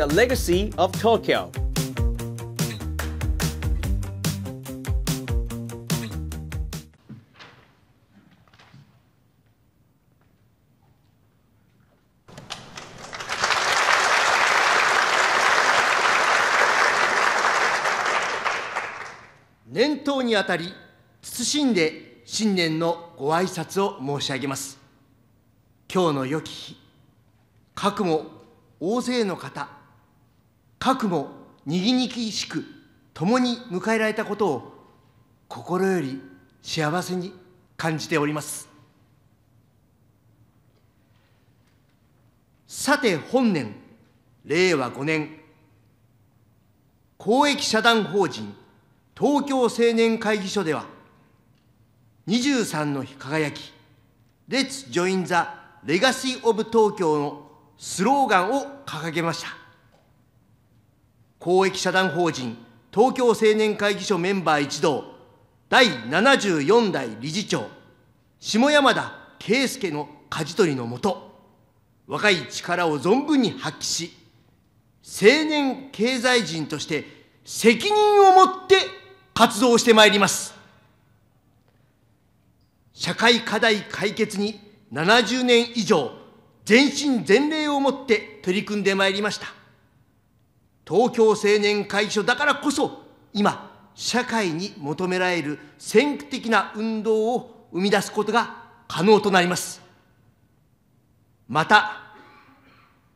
The Legacy of Tokyo 年頭にあたり謹んで新年のご挨拶を申し上げます今日の良き日かくも大勢の方核も握にぎしく共に迎えられたことを心より幸せに感じておりますさて本年令和5年公益社団法人東京青年会議所では23の輝き Let's Join the Legacy of Tokyo のスローガンを掲げました公益社団法人東京青年会議所メンバー一同第74代理事長下山田圭介の舵取りのもと若い力を存分に発揮し青年経済人として責任を持って活動してまいります社会課題解決に70年以上全身全霊をもって取り組んでまいりました東京青年会所だからこそ今社会に求められる先駆的な運動を生み出すことが可能となりますまた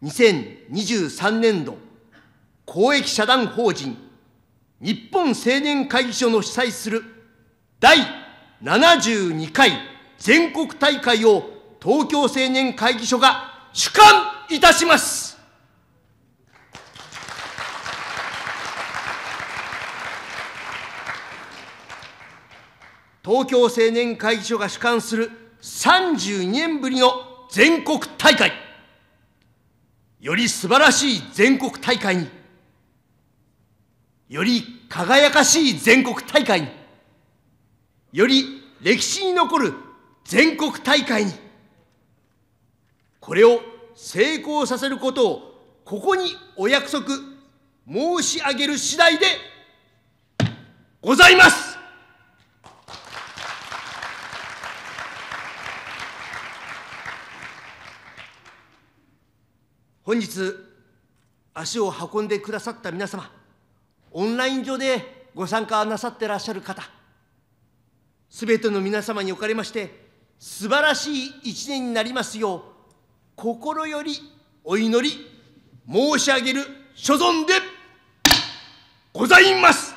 2023年度公益社団法人日本青年会議所の主催する第72回全国大会を東京青年会議所が主管いたします東京青年会議所が主管する32年ぶりの全国大会、より素晴らしい全国大会に、より輝かしい全国大会に、より歴史に残る全国大会に、これを成功させることを、ここにお約束申し上げる次第でございます本日、足を運んでくださった皆様、オンライン上でご参加なさってらっしゃる方、すべての皆様におかれまして、素晴らしい一年になりますよう、心よりお祈り申し上げる所存でございます。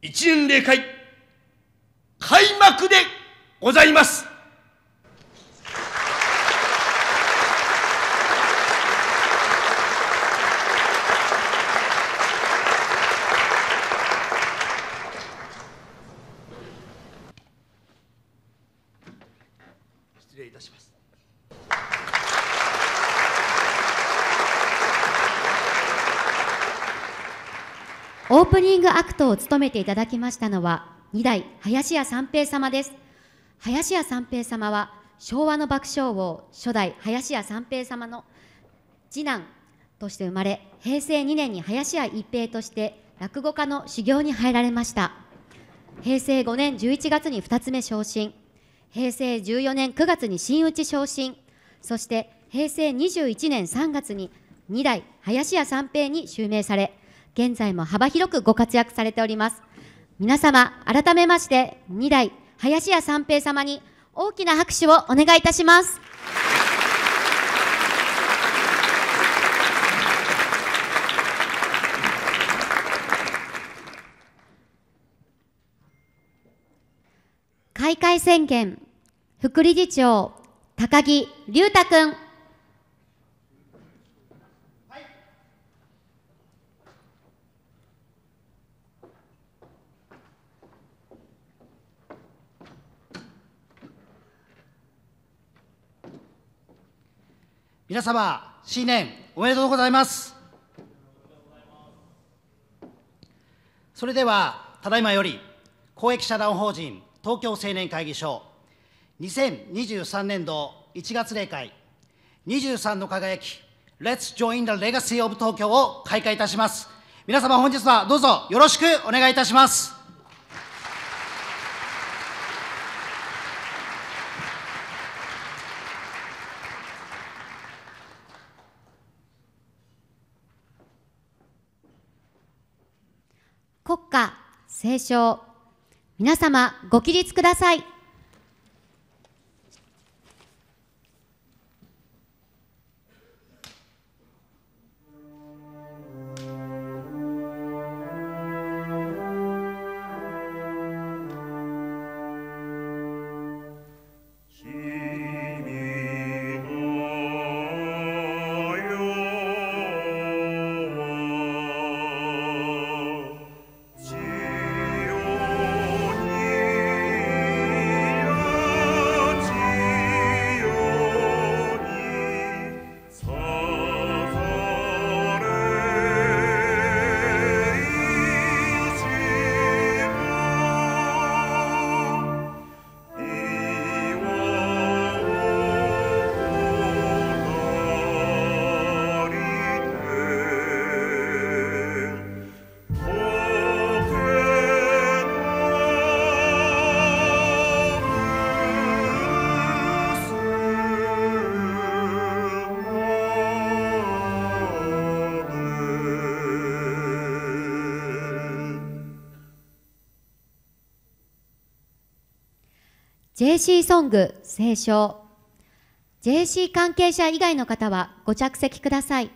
一年例会開幕でございます。アクトを務めていただきましたのは二代林家三平様です林家三平様は昭和の爆笑王初代林家三平様の次男として生まれ平成2年に林家一平として落語家の修行に入られました平成5年11月に2つ目昇進平成14年9月に真打昇進そして平成21年3月に2代林家三平に襲名され現在も幅広くご活躍されております皆様改めまして二代林家三平様に大きな拍手をお願いいたします開会宣言副理事長高木隆太君皆様、新年おめでとうございます。それでは、ただいまより、公益社団法人東京青年会議所2023年度1月例会23の輝き Let's Join the Legacy of Tokyo を開会いたします。皆様本日はどうぞよろしくお願いいたします。聖書皆様ご起立ください JC ソング斉唱 JC 関係者以外の方はご着席ください。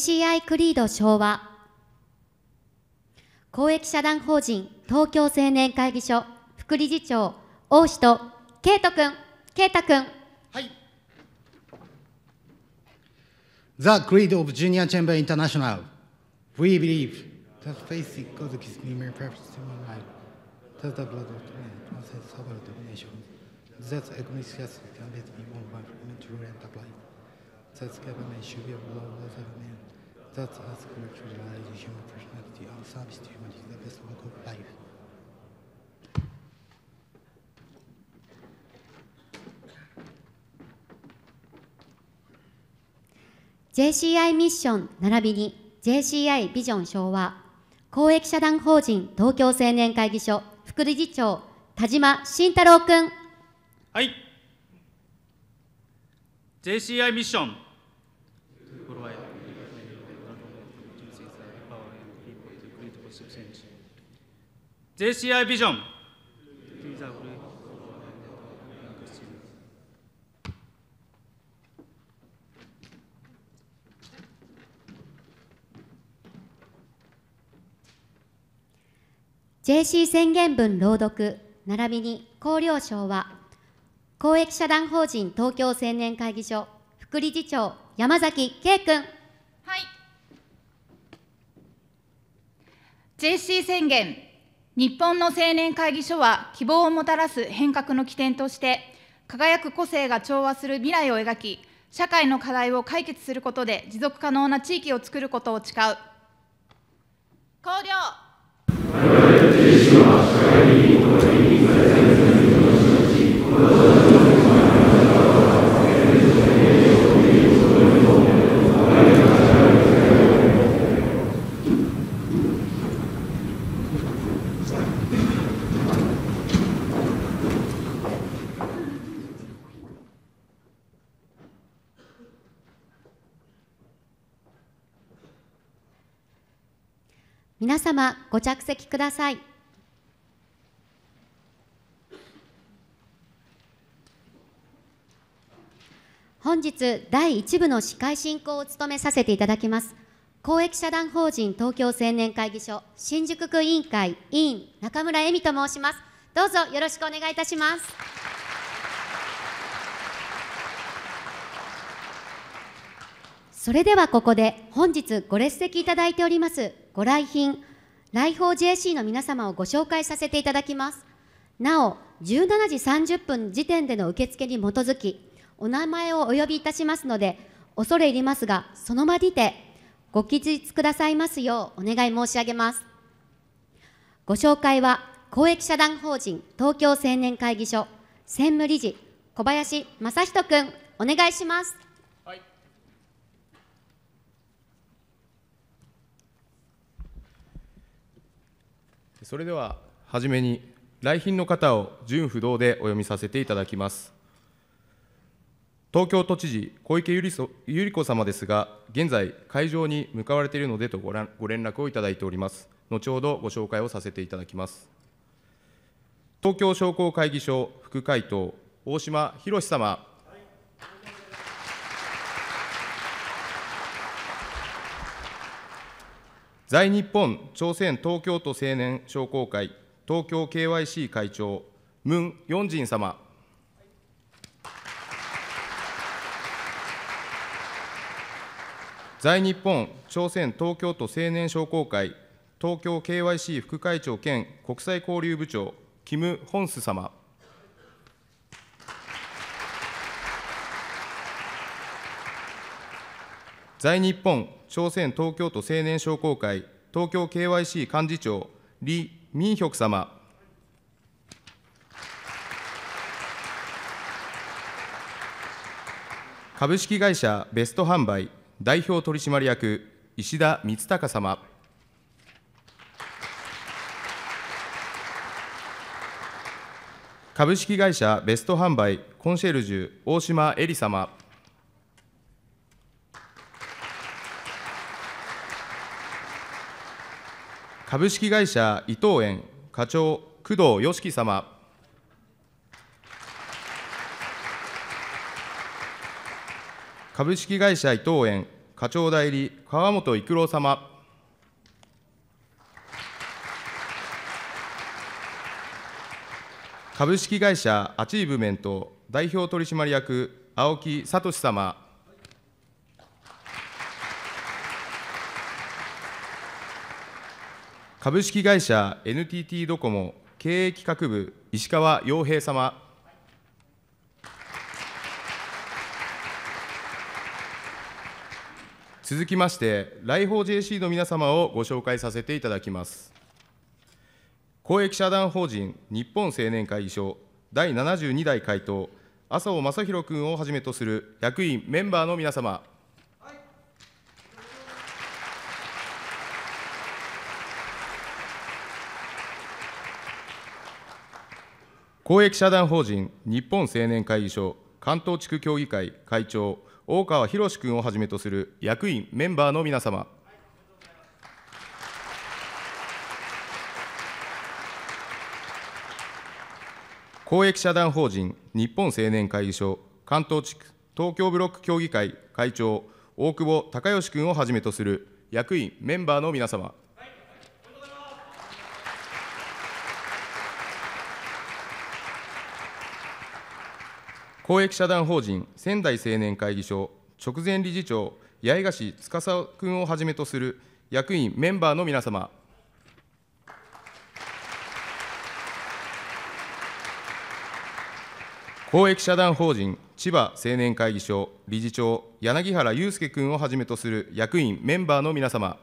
c i クリード昭和公益社団法人東京青年会議所副理事長大志と圭人君圭太君はい The Creed of Junior Chamber International We believe that faith in God gives me mere purpose to my life that the blood of the man t r a e s c e n e s over the nation that a g n o s t i c s m can be won by human t r e and b p p l y that government should be a law of the That's as character the human personality, our service to humanity, the best work of life. （JCI ミッション並びに JCI ビジョン昭和公益社団法人東京青年会議所副理事長田島慎太郎君はい JCI ミッション JCI ビジョン JC 宣言文朗読並びに綱領省は公益社団法人東京青年会議所副理事長山崎圭君はい JC 宣言日本の青年会議所は希望をもたらす変革の起点として、輝く個性が調和する未来を描き、社会の課題を解決することで持続可能な地域を作ることを誓う。考慮。皆様ご着席ください。本日第1部の司会進行を務めさせていただきます公益社団法人東京青年会議所新宿区委員会委員中村恵美と申しますどうぞよろしくお願いいたしますそれではここで本日ご列席いただいておりますご来賓来訪 JC の皆様をご紹介させていただきますなお17時30分時点での受付に基づきお名前をお呼びいたしますので恐れ入りますがその場にてご記述くださいますようお願い申し上げますご紹介は公益社団法人東京青年会議所専務理事小林正人君お願いしますそれでははめに来賓の方を順不動でお読みさせていただきます東京都知事小池百合子様ですが現在会場に向かわれているのでとごご連絡をいただいております後ほどご紹介をさせていただきます東京商工会議所副会頭大島博様在日本朝鮮東京都青年商工会東京 KYC 会長、ムン・ヨンジン様。在日本朝鮮東京都青年商工会東京 KYC 副会長兼国際交流部長、キム・ホンス様。在日本朝鮮東京都青年商工会東京 KYC 幹事長、李明旭様。株式会社ベスト販売代表取締役石田光隆様株式会社ベスト販売コンシェルジュ大島恵里様株式会社伊藤園課長工藤良樹様株式会社伊藤園課長代理川本育郎様株式会社アチーブメント代表取締役青木聡様株式会社 NTT ドコモ経営企画部石川洋平様続きまして来訪 JC の皆様をご紹介させていただきます公益社団法人日本青年会議所第72代会頭麻生正弘君をはじめとする役員メンバーの皆様公益社団法人日本青年会議所関東地区協議会会長、大川博君をはじめとする役員、メンバーの皆様、公益社団法人日本青年会議所関東地区東京ブロック協議会会長、大久保孝義君をはじめとする役員、メンバーの皆様、公益社団法人仙台青年会議所直前理事長、八重樫司君をはじめとする役員、メンバーの皆様、公益社団法人千葉青年会議所理事長、柳原裕介君をはじめとする役員、メンバーの皆様、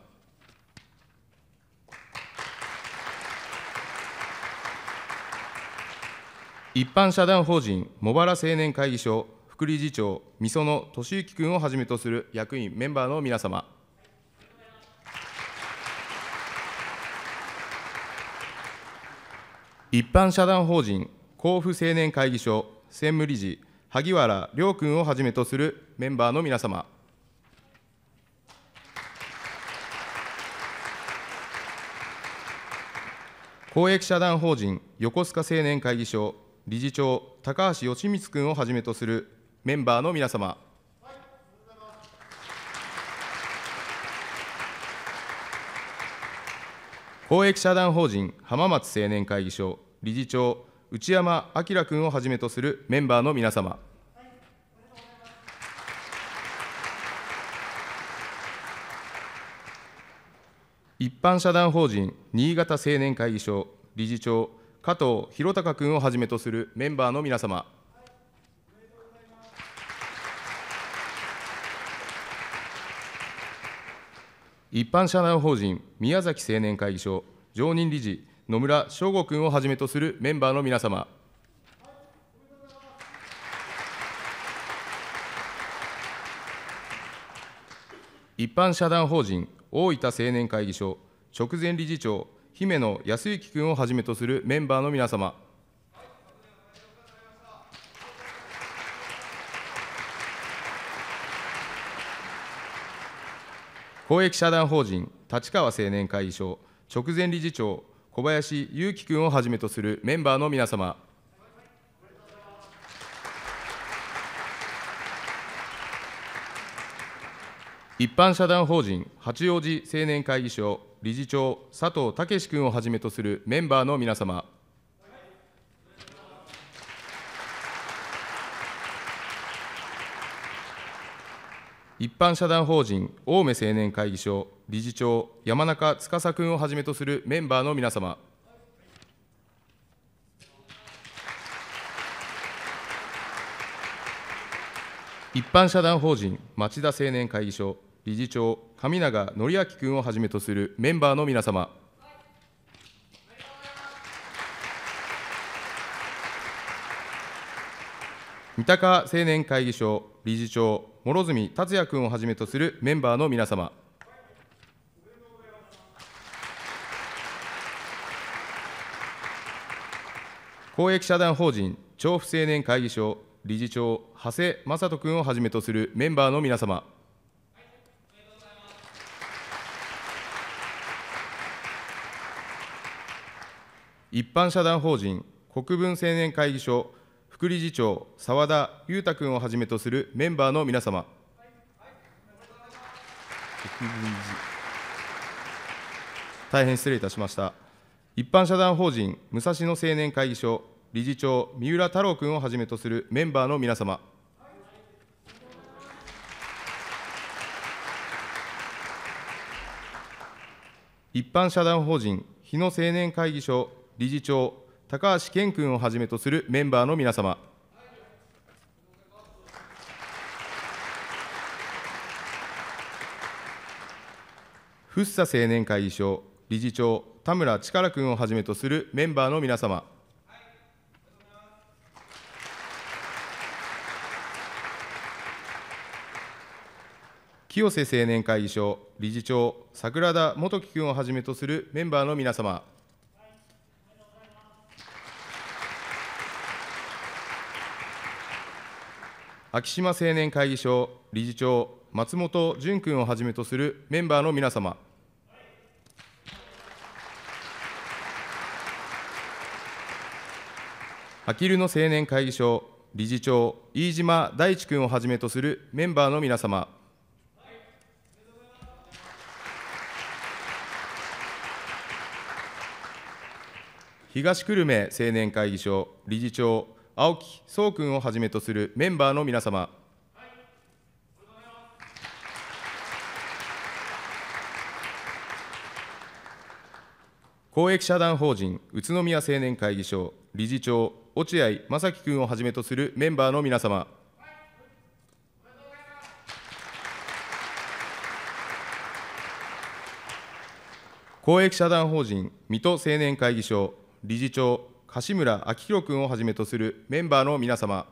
一般社団法人茂原青年会議所副理事長、美園俊之君をはじめとする役員、メンバーの皆様。一般社団法人甲府青年会議所専務理事、萩原亮君をはじめとするメンバーの皆様。公益社団法人横須賀青年会議所理事長、高橋義光君をはじめとするメンバーの皆様、公益社団法人浜松青年会議所理事長、内山明君をはじめとするメンバーの皆様、一般社団法人新潟青年会議所理事長加藤弘隆君をはじめとするメンバーの皆様、一般社団法人宮崎青年会議所常任理事野村翔吾君をはじめとするメンバーの皆様、一般社団法人大分青年会議所直前理事長姫野康之君をはじめとするメンバーの皆様公益社団法人立川青年会議所直前理事長小林祐樹君をはじめとするメンバーの皆様一般社団法人八王子青年会議所理事長、佐藤健君をはじめとするメンバーの皆様、一般社団法人青梅青年会議所理事長、山中司君をはじめとするメンバーの皆様、一般社団法人町田青年会議所理事長上永則明君をはじめとするメンバーの皆様三鷹青年会議所理事長諸角達也君をはじめとするメンバーの皆様公益社団法人調布青年会議所理事長長谷正人君をはじめとするメンバーの皆様一般社団法人国分青年会議所副理事長澤田裕太君をはじめとするメンバーの皆様、大変失礼いたしました一般社団法人武蔵野青年会議所理事長三浦太郎君をはじめとするメンバーの皆様一般社団法人日野青年会議所理事長、高橋健君をはじめとするメンバーの皆様、福生青年会議所理事長、田村力君をはじめとするメンバーの皆様、清瀬青年会議所理事長、桜田元樹君をはじめとするメンバーの皆様、昭島青年会議所理事長、松本淳君をはじめとするメンバーの皆様、あきるの青年会議所理事長、飯島大地君をはじめとするメンバーの皆様、東久留米青年会議所理事長青木総君をはじめとするメンバーの皆様、はい、公益社団法人宇都宮青年会議所理事長落合正樹君をはじめとするメンバーの皆様、公益社団法人水戸青年会議所理事長柏村明宏君をはじめとするメンバーの皆様、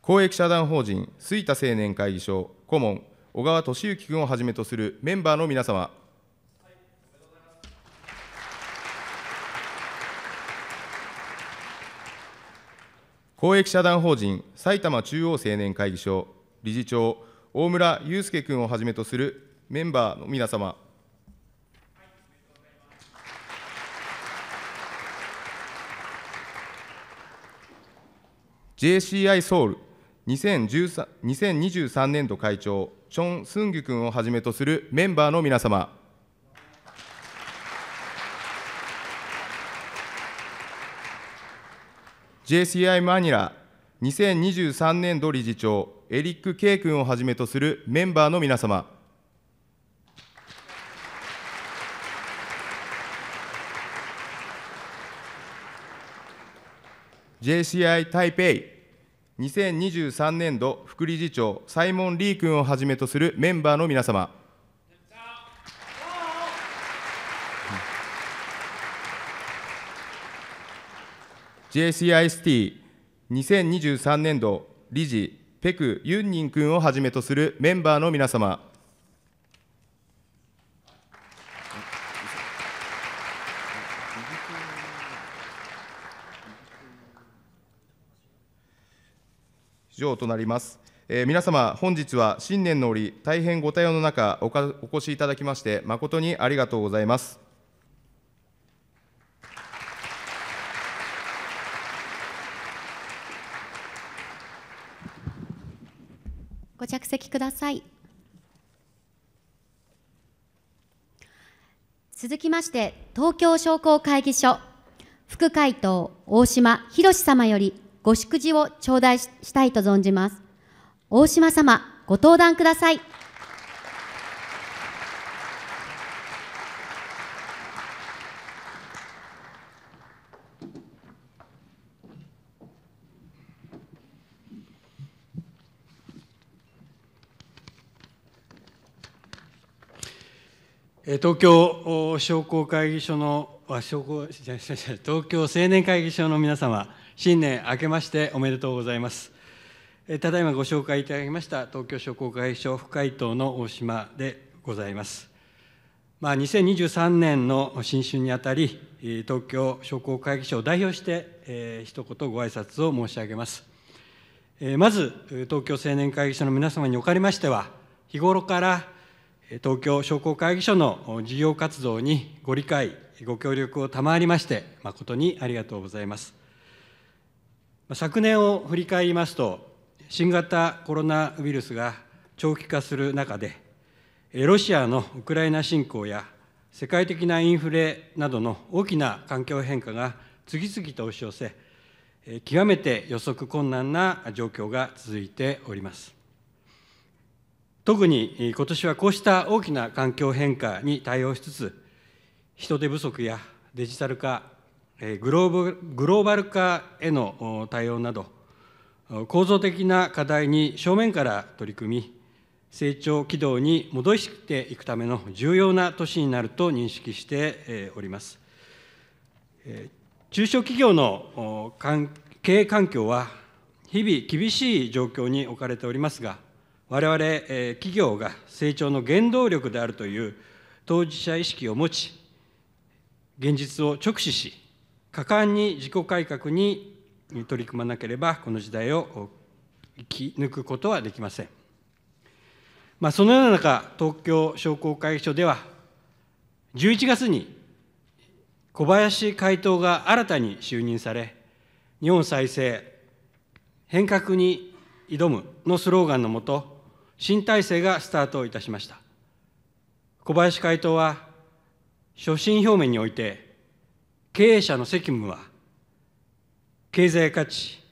公益社団法人吹田青年会議所顧問、小川俊之君をはじめとするメンバーの皆様、公益社団法人埼玉中央青年会議所理事長、大村祐介君をはじめとするメンバーの皆様、JCI ソウル2023年度会長、チョン・スンギュ君をはじめとするメンバーの皆様、JCI マニラ2023年度理事長、エリック・ケイ君をはじめとするメンバーの皆様、JCI 台北2023年度副理事長サイモン・リー君をはじめとするメンバーの皆様 JCIST 2023年度理事ペク・ユンニン君をはじめとするメンバーの皆様長となります。えー、皆様、本日は新年の折、大変ご対応の中おか、お越しいただきまして、誠にありがとうございます。ご着席ください。続きまして、東京商工会議所、副会頭、大島博様より、ご祝辞を頂戴したいと存じます。大島様、ご登壇ください。東京商工会議所の、商工、東京青年会議所の皆様、新年明けましておめでとうございます。ただいまご紹介いただきました東京商工会議所副会頭の大島でございます。まあ、2023年の新春にあたり、東京商工会議所を代表して、えー、一言ご挨拶を申し上げます。えー、まず、東京青年会議所の皆様におかれましては、日頃から東京商工会議所の事業活動にご理解、ご協力を賜りまして、誠にありがとうございます。昨年を振り返りますと、新型コロナウイルスが長期化する中で、ロシアのウクライナ侵攻や世界的なインフレなどの大きな環境変化が次々と押し寄せ、極めて予測困難な状況が続いております。特に今年はこうした大きな環境変化に対応しつつ、人手不足やデジタル化、グローバル化への対応など、構造的な課題に正面から取り組み、成長軌道に戻していくための重要な都市になると認識しております。中小企業の経営環境は、日々厳しい状況に置かれておりますが、我々企業が成長の原動力であるという当事者意識を持ち、現実を直視し、果敢に自己改革に取り組まなければこの時代を生き抜くことはできません、まあ、そのような中東京商工会議所では11月に小林会頭が新たに就任され日本再生変革に挑むのスローガンのもと新体制がスタートいたしました小林会頭は所信表明において経営者の責務は経済価値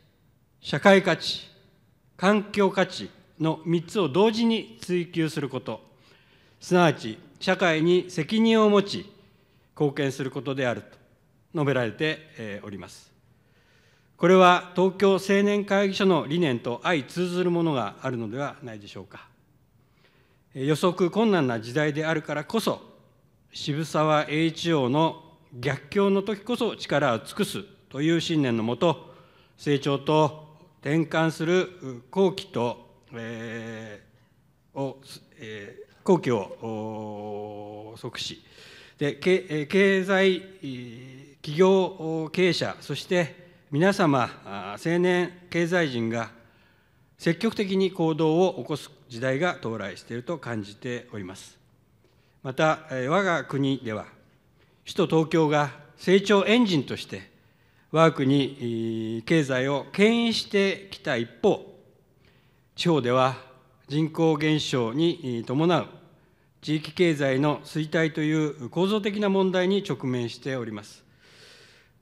社会価値環境価値の3つを同時に追求することすなわち社会に責任を持ち貢献することであると述べられておりますこれは東京青年会議所の理念と相通ずるものがあるのではないでしょうか予測困難な時代であるからこそ渋沢栄一郎の逆境の時こそ力を尽くすという信念のもと成長と転換する後期と、えー、を、えー、後期を即しで経済企業経営者そして皆様青年経済人が積極的に行動を起こす時代が到来していると感じておりますまた我が国では首都東京が成長エンジンとして我が国経済を牽引してきた一方地方では人口減少に伴う地域経済の衰退という構造的な問題に直面しております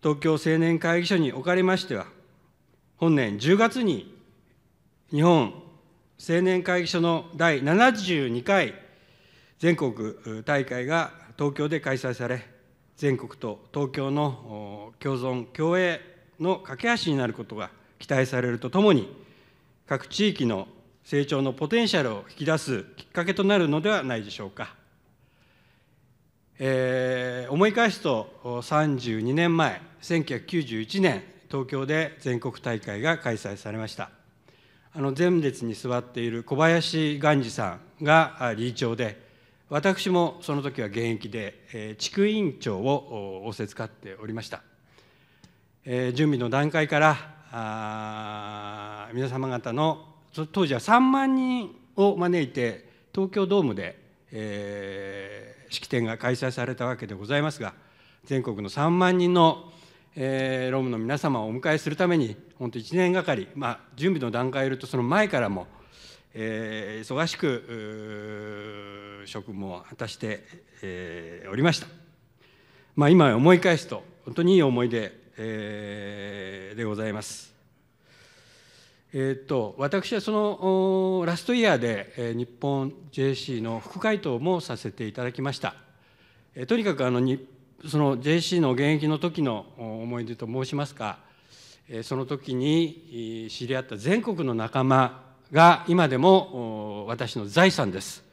東京青年会議所におかれましては本年10月に日本青年会議所の第72回全国大会が東京で開催され全国と東京の共存共栄の架け橋になることが期待されるとともに各地域の成長のポテンシャルを引き出すきっかけとなるのではないでしょうか、えー、思い返すと32年前1991年東京で全国大会が開催されましたあの前列に座っている小林元治さんが理事長で私もその時は現役で地区委員長を仰せつかっておりました準備の段階から皆様方の当時は3万人を招いて東京ドームで、えー、式典が開催されたわけでございますが全国の3万人の、えー、ロムの皆様をお迎えするために本当1年がかり、まあ、準備の段階をいるとその前からもえー、忙しく職務を果たして、えー、おりました、まあ、今思い返すと本当にいい思い出、えー、でございますえー、っと私はそのラストイヤーで、え日本 JC の副会頭もさせていただきました、えー、とにかくあのにその JC の現役の時の思い出と申しますかその時に知り合った全国の仲間が今でも私の財産です。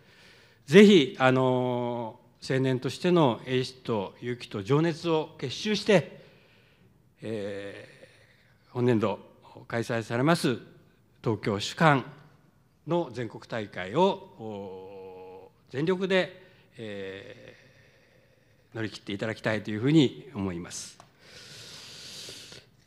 ぜひあの青年としての英知と勇気と情熱を結集して、えー、本年度開催されます東京主管の全国大会を全力で、えー、乗り切っていただきたいというふうに思います。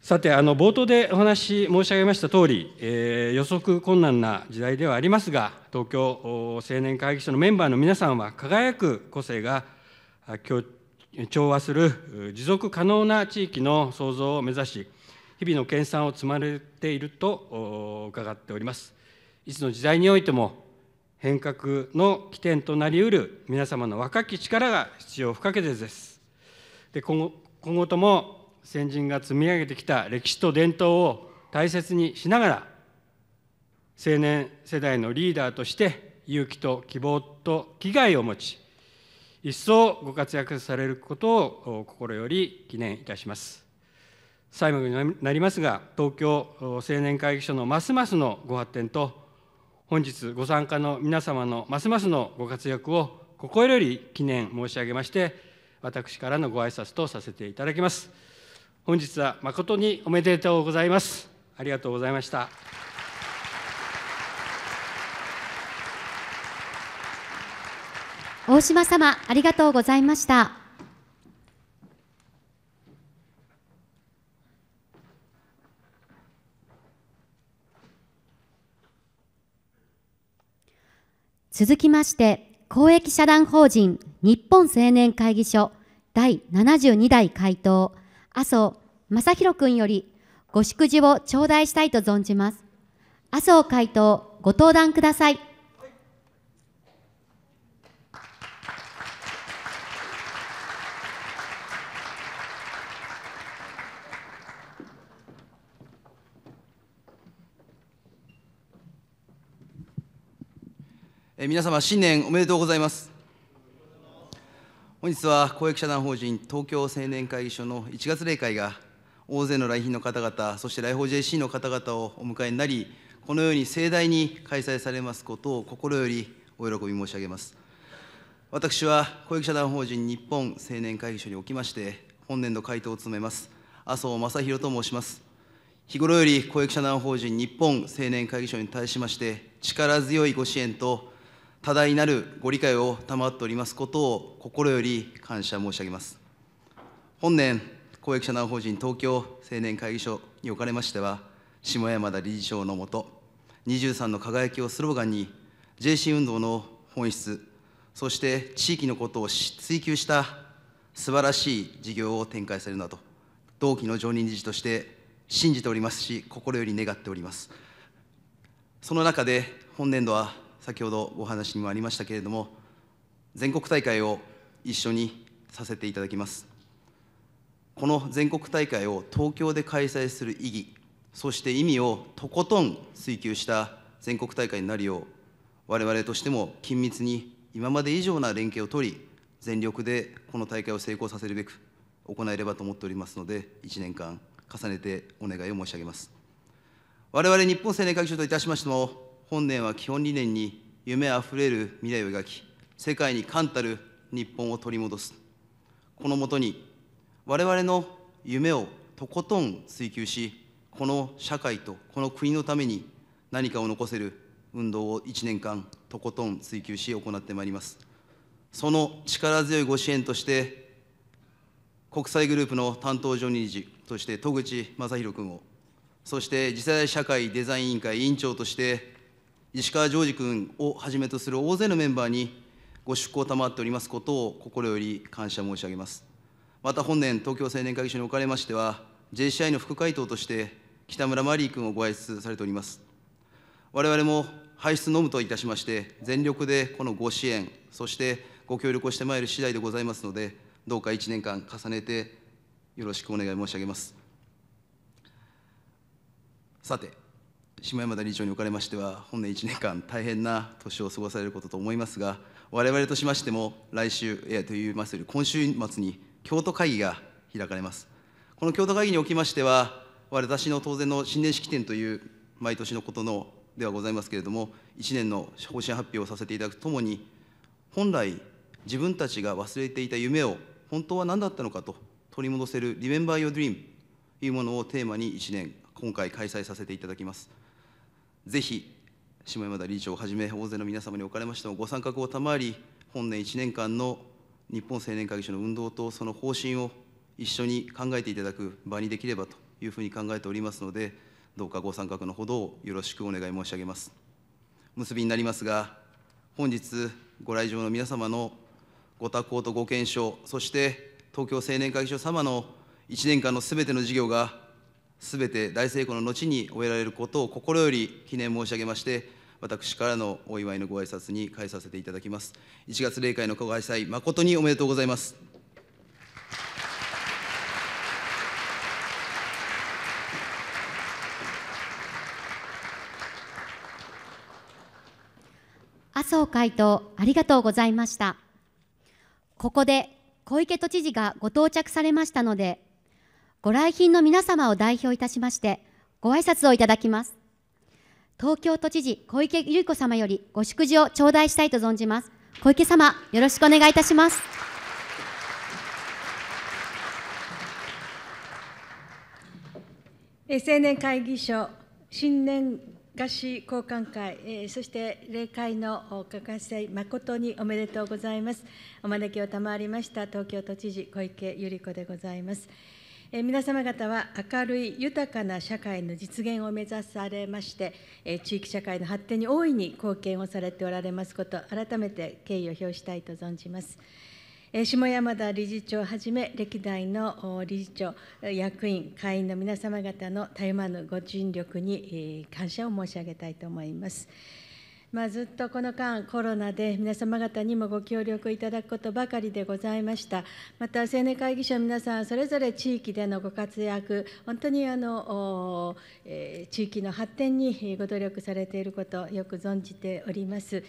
さて、あの冒頭でお話申し上げました通り、えー、予測困難な時代ではありますが、東京青年会議所のメンバーの皆さんは、輝く個性が調和する持続可能な地域の創造を目指し、日々の研鑽を積まれていると伺っております。いつの時代においても、変革の起点となりうる皆様の若き力が必要不可欠です。で今後今後とも先人が積み上げてきた歴史と伝統を大切にしながら青年世代のリーダーとして勇気と希望と危害を持ち一層ご活躍されることを心より記念いたします最後になりますが東京青年会議所のますますのご発展と本日ご参加の皆様のますますのご活躍を心より記念申し上げまして私からのご挨拶とさせていただきます。本日は誠におめでとうございます。ありがとうございました。大島様、ありがとうございました。続きまして、公益社団法人日本青年会議所第72代会頭麻生正弘君よりご祝辞を頂戴したいと存じます。麻生回答、ご登壇ください。え皆様新年おめでとうございます本日は公益社団法人東京青年会議所の1月例会が大勢の来賓の方々そして来訪 JC の方々をお迎えになりこのように盛大に開催されますことを心よりお喜び申し上げます私は公益社団法人日本青年会議所におきまして本年度会頭を務めます麻生正弘と申します日頃より公益社団法人日本青年会議所に対しまして力強いご支援と多大なるご理解を賜っておりますことを心より感謝申し上げます本年公益社団法人東京青年会議所におかれましては下山田理事長のもと23の輝きをスローガンに JC 運動の本質そして地域のことを追求した素晴らしい事業を展開されるなど同期の常任理事として信じておりますし心より願っておりますその中で本年度は先ほどお話にもありましたけれども全国大会を一緒にさせていただきますこの全国大会を東京で開催する意義そして意味をとことん追求した全国大会になるよう我々としても緊密に今まで以上な連携を取り全力でこの大会を成功させるべく行えればと思っておりますので1年間重ねてお願いを申し上げます我々日本青年会議所といたしましても本年は基本理念に夢あふれる未来を描き世界に冠たる日本を取り戻すこのもとに我々の夢をとことん追求しこの社会とこの国のために何かを残せる運動を1年間とことん追求し行ってまいりますその力強いご支援として国際グループの担当常任理事として戸口正弘君をそして次世代社会デザイン委員会委員長として石川譲二君をはじめとする大勢のメンバーにご出向賜っておりますことを心より感謝申し上げます。また本年、東京青年会議所におかれましては、JCI の副会頭として北村マリー君をご挨拶されております。我々も排出のむといたしまして、全力でこのご支援、そしてご協力をしてまいる次第でございますので、どうか1年間重ねてよろしくお願い申し上げます。さて島山田理事長におかれましては、本年1年間、大変な年を過ごされることと思いますが、我々としましても、来週、いやと言いますより、今週末に京都会議が開かれます。この京都会議におきましては、私の当然の新年式典という、毎年のことのではございますけれども、1年の方針発表をさせていただくともに、本来、自分たちが忘れていた夢を、本当は何だったのかと取り戻せる、リメンバー・ヨー・ドリームというものをテーマに1年、今回開催させていただきます。ぜひ下山田理事長をはじめ大勢の皆様におかれましてもご参画を賜り本年1年間の日本青年会議所の運動とその方針を一緒に考えていただく場にできればというふうに考えておりますのでどうかご参画のほどをよろしくお願い申し上げます結びになりますが本日ご来場の皆様のご多幸とご健勝そして東京青年会議所様の1年間のすべての事業がすべて大成功の後に終えられることを心より記念申し上げまして、私からのお祝いのご挨拶に返させていただきます。1月例会のご開催、誠におめでとうございます。麻生会頭、ありがとうございました。ここで小池都知事がご到着されましたので、ご来賓の皆様を代表いたしましてご挨拶をいただきます東京都知事小池百合子様よりご祝辞を頂戴したいと存じます小池様よろしくお願いいたします青年会議所新年菓子交換会、えー、そして例会の開催、誠におめでとうございます。お招きを賜りました東京都知事、小池百合子でございます。え皆様方は明るい豊かな社会の実現を目指されまして、え地域社会の発展に大いに貢献をされておられますこと、改めて敬意を表したいと存じます。下山田理事長をはじめ、歴代の理事長、役員、会員の皆様方のたゆまぬご尽力に感謝を申し上げたいと思います。まあ、ずっとこの間、コロナで皆様方にもご協力いただくことばかりでございました。また、青年会議所の皆さん、それぞれ地域でのご活躍、本当にあの、えー、地域の発展にご努力されていること、よく存じております。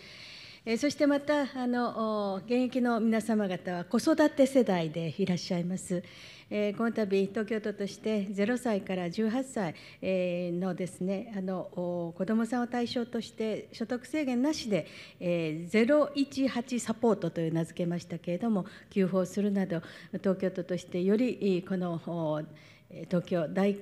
そしてまたあの、現役の皆様方は子育て世代でいらっしゃいます。この度東京都として0歳から18歳、のですねあの子どもさんを対象として所得制限なしで、えー、018サポートという名付けましたけれども給付をするなど東京都としてよりこの東京大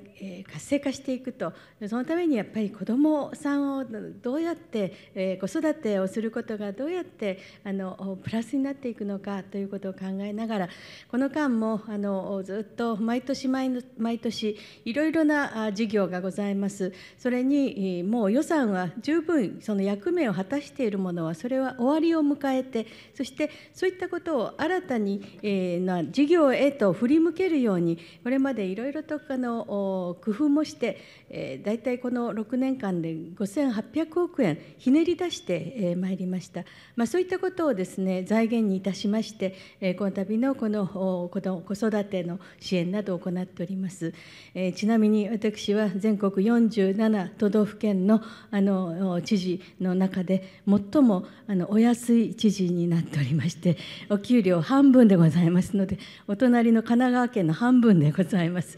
活性化していくとそのためにやっぱり子どもさんをどうやって子育てをすることがどうやってあのプラスになっていくのかということを考えながらこの間もあのずっと毎年毎年いろいろな事業がございますそれにもう予算は十分その役目を果たしているものはそれは終わりを迎えてそしてそういったことを新たにな事業へと振り向けるようにこれまでいろいろルとかの工夫もして、え大体この6年間で5800億円ひねり出してまい、え参りました、まあ、そういったことをですね財源にいたしまして、えこの度のこの子育ての支援などを行っております、えちなみに私は全国47都道府県のあの知事の中で最もあのお安い知事になっておりましてお給料半分でございますのでお隣の神奈川県の半分でございます。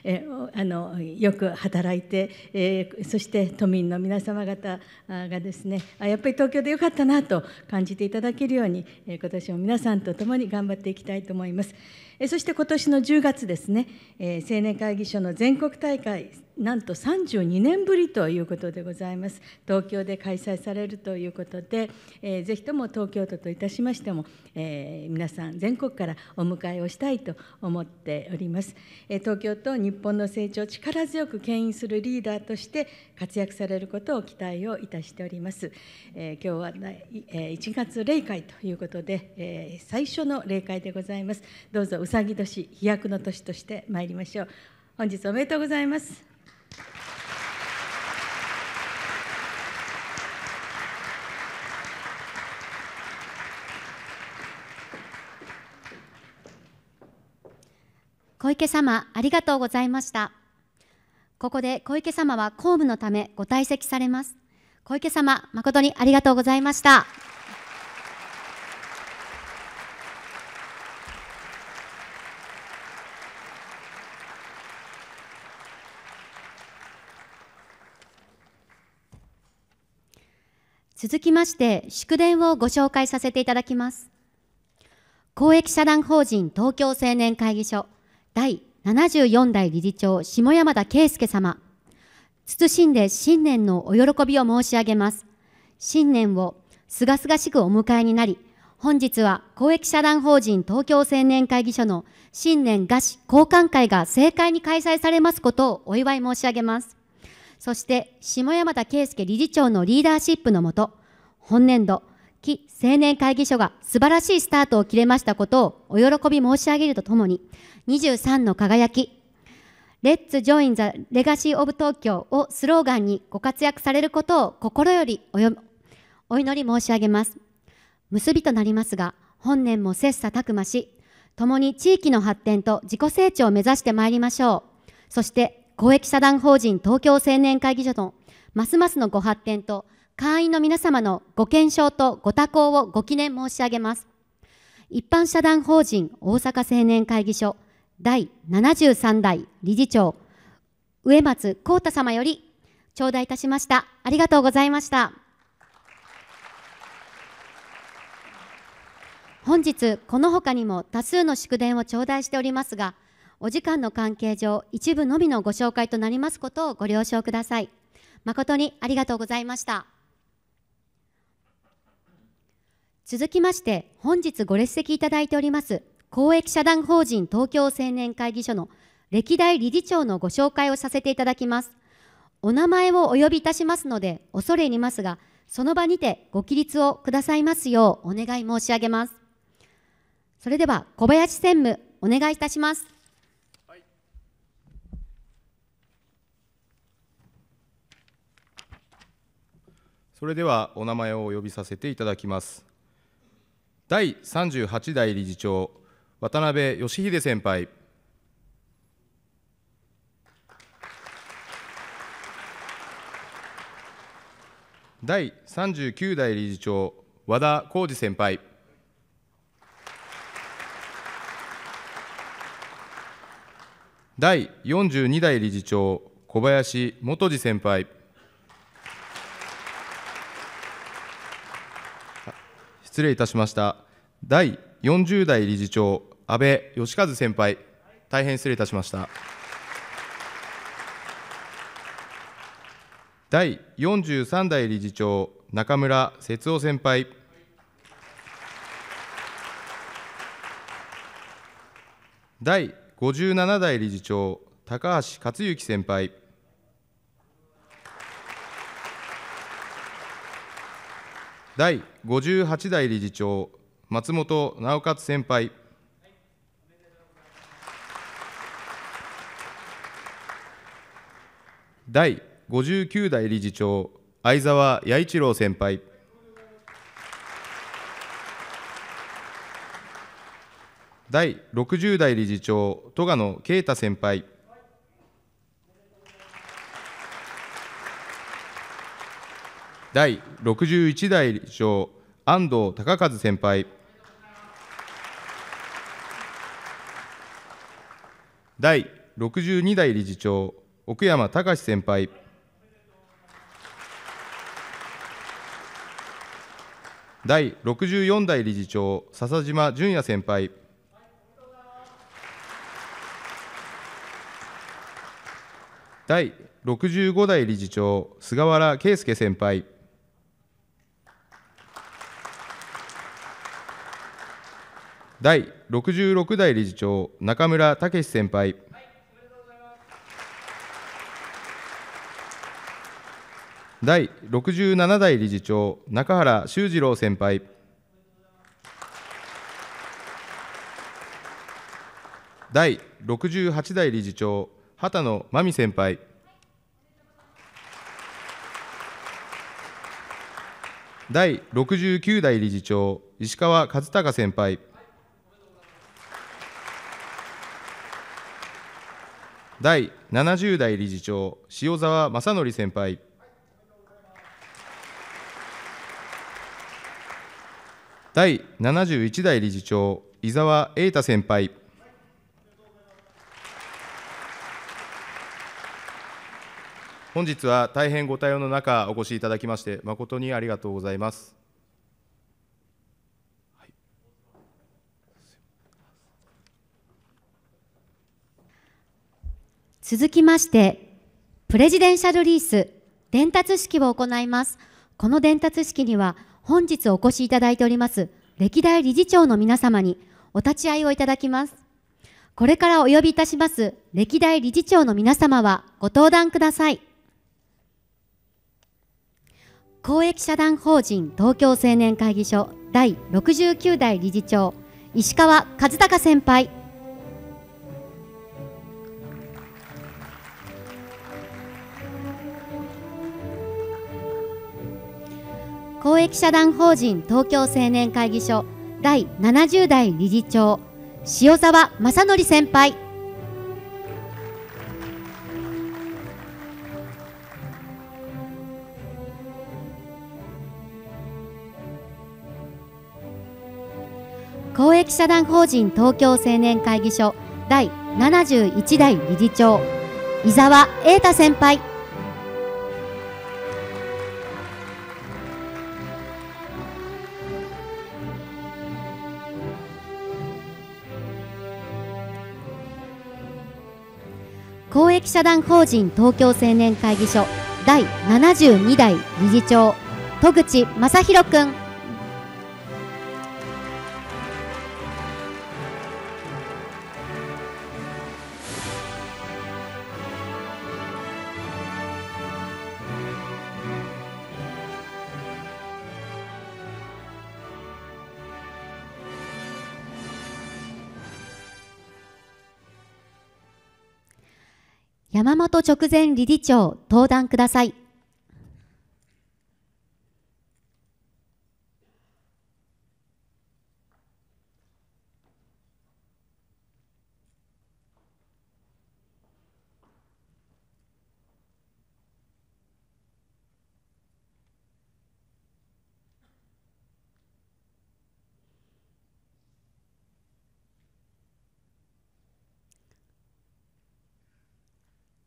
えあのよく働いて、えそして都民の皆様方がですねあやっぱり東京でよかったなと感じていただけるように、え今年も皆さんと共に頑張っていきたいと思います。えそして今年の10月ですね、え青年会議所の全国大会なんと32年ぶりということでございます。東京で開催されるということで、えぜひとも東京都といたしましても、え皆さん全国からお迎えをしたいと思っております。え東京都日本の成長を力強く牽引するリーダーとして活躍されることを期待をいたしております。えー、今日は、え1月例会ということで、えー、最初の例会でございます。どうぞうさぎ年飛躍の年としてまいりましょう。本日おめでとうございます。小池様ありがとうございましたここで小池様は公務のためご退席されます小池様誠にありがとうございました続きまして祝電をご紹介させていただきます公益社団法人東京青年会議所第74代理事長下山田圭介様謹んで新年のお喜びを申し上げます新年をすがすがしくお迎えになり本日は公益社団法人東京青年会議所の新年合詞交換会が正会に開催されますことをお祝い申し上げますそして下山田圭介理事長のリーダーシップのもと本年度青年会議所が素晴らしいスタートを切れましたことをお喜び申し上げるとともに、23の輝き、レッツ・ジョイン・ザ・レガシー・オブ・東京をスローガンにご活躍されることを心よりお祈り申し上げます。結びとなりますが、本年も切磋琢磨し、共に地域の発展と自己成長を目指してまいりましょう。そして、公益社団法人東京青年会議所のますますのご発展と、会員の皆様のご健勝とご多幸をご記念申し上げます。一般社団法人大阪青年会議所第73代理事長、植松幸太様より頂戴いたしました。ありがとうございました。本日、この他にも多数の祝電を頂戴しておりますが、お時間の関係上、一部のみのご紹介となりますことをご了承ください。誠にありがとうございました。続きまして本日ご列席いただいております公益社団法人東京青年会議所の歴代理事長のご紹介をさせていただきますお名前をお呼びいたしますので恐れ入りますがその場にてご起立をくださいますようお願い申し上げますそれでは小林専務お願いいたしますそれではお名前をお呼びさせていただきます第38代理事長、渡辺義秀先輩。第39代理事長、和田浩二先輩。第42代理事長、小林元次先輩。失礼いたしました第40代理事長安倍義和先輩大変失礼いたしました第43代理事長中村節夫先輩第57代理事長高橋克行先輩第58代理事長、松本直勝先輩。第59代理事長、相沢弥一郎先輩。第60代理事長、戸賀野啓太先輩。第61代理事長安藤孝和先輩第62代理事長奥山隆先輩第64代理事長笹島淳也先輩第65代理事長菅原圭介先輩第66代理事長、中村武先輩。第67代理事長、中原修二郎先輩。第68代理事長、畑野真美先輩。第69代理事長、石川和孝先輩。第70代理事長、塩澤正則先輩。第71代理事長、伊沢瑛太先輩。本日は大変ご対応の中、お越しいただきまして、誠にありがとうございます。続きまして、プレジデンシャルリース伝達式を行います。この伝達式には、本日お越しいただいております、歴代理事長の皆様にお立ち会いをいただきます。これからお呼びいたします、歴代理事長の皆様はご登壇ください。公益社団法人東京青年会議所第69代理事長石川和孝先輩公益社団法人東京青年会議所第70代理事長塩沢正則先輩公益社団法人東京青年会議所第71代理事長伊沢瑛太先輩益社団法人東京青年会議所第72代理事長戸口正弘君本直前理事長登壇ください。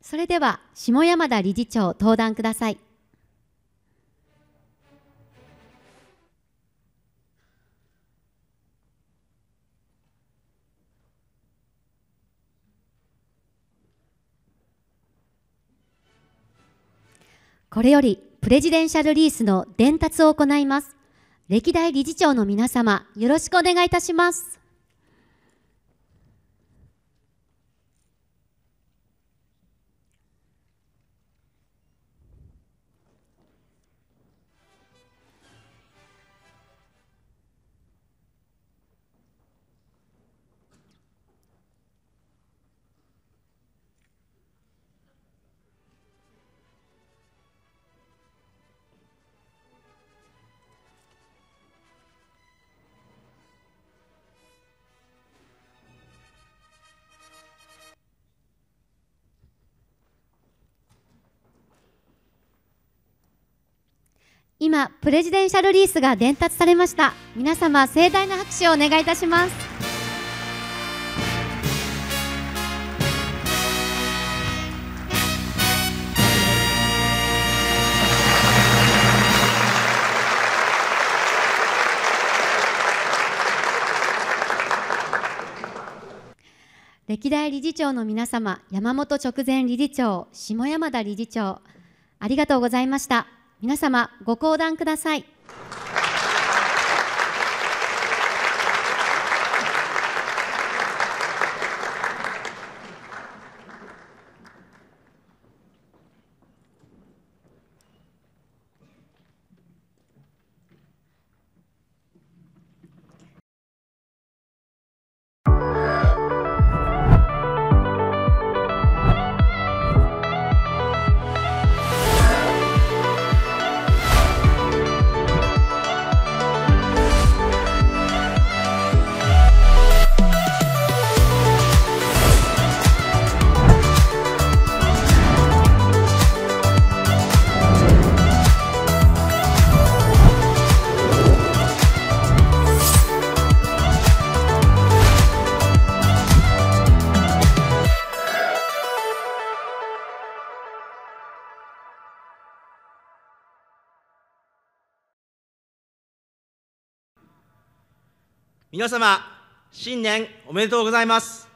それでは下山田理事長登壇くださいこれよりプレジデンシャルリースの伝達を行います。歴代理事長の皆様、よろしくお願いいたします。今プレジデンシャルリースが伝達されました皆様盛大な拍手をお願いいたします歴代理事長の皆様山本直前理事長下山田理事長ありがとうございました皆様ご講談ください皆様、新年おめでとうございます。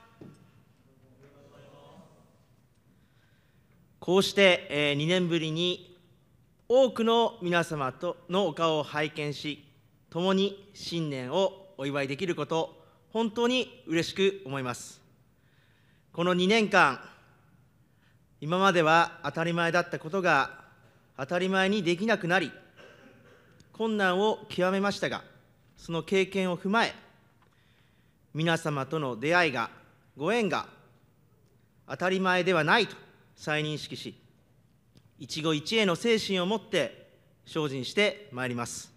こうして、えー、2年ぶりに多くの皆様とのお顔を拝見し、共に新年をお祝いできること、本当に嬉しく思います。この2年間、今までは当たり前だったことが当たり前にできなくなり、困難を極めましたが、その経験を踏まえ、皆様との出会いが、ご縁が当たり前ではないと再認識し、一期一会の精神を持って精進してまいります。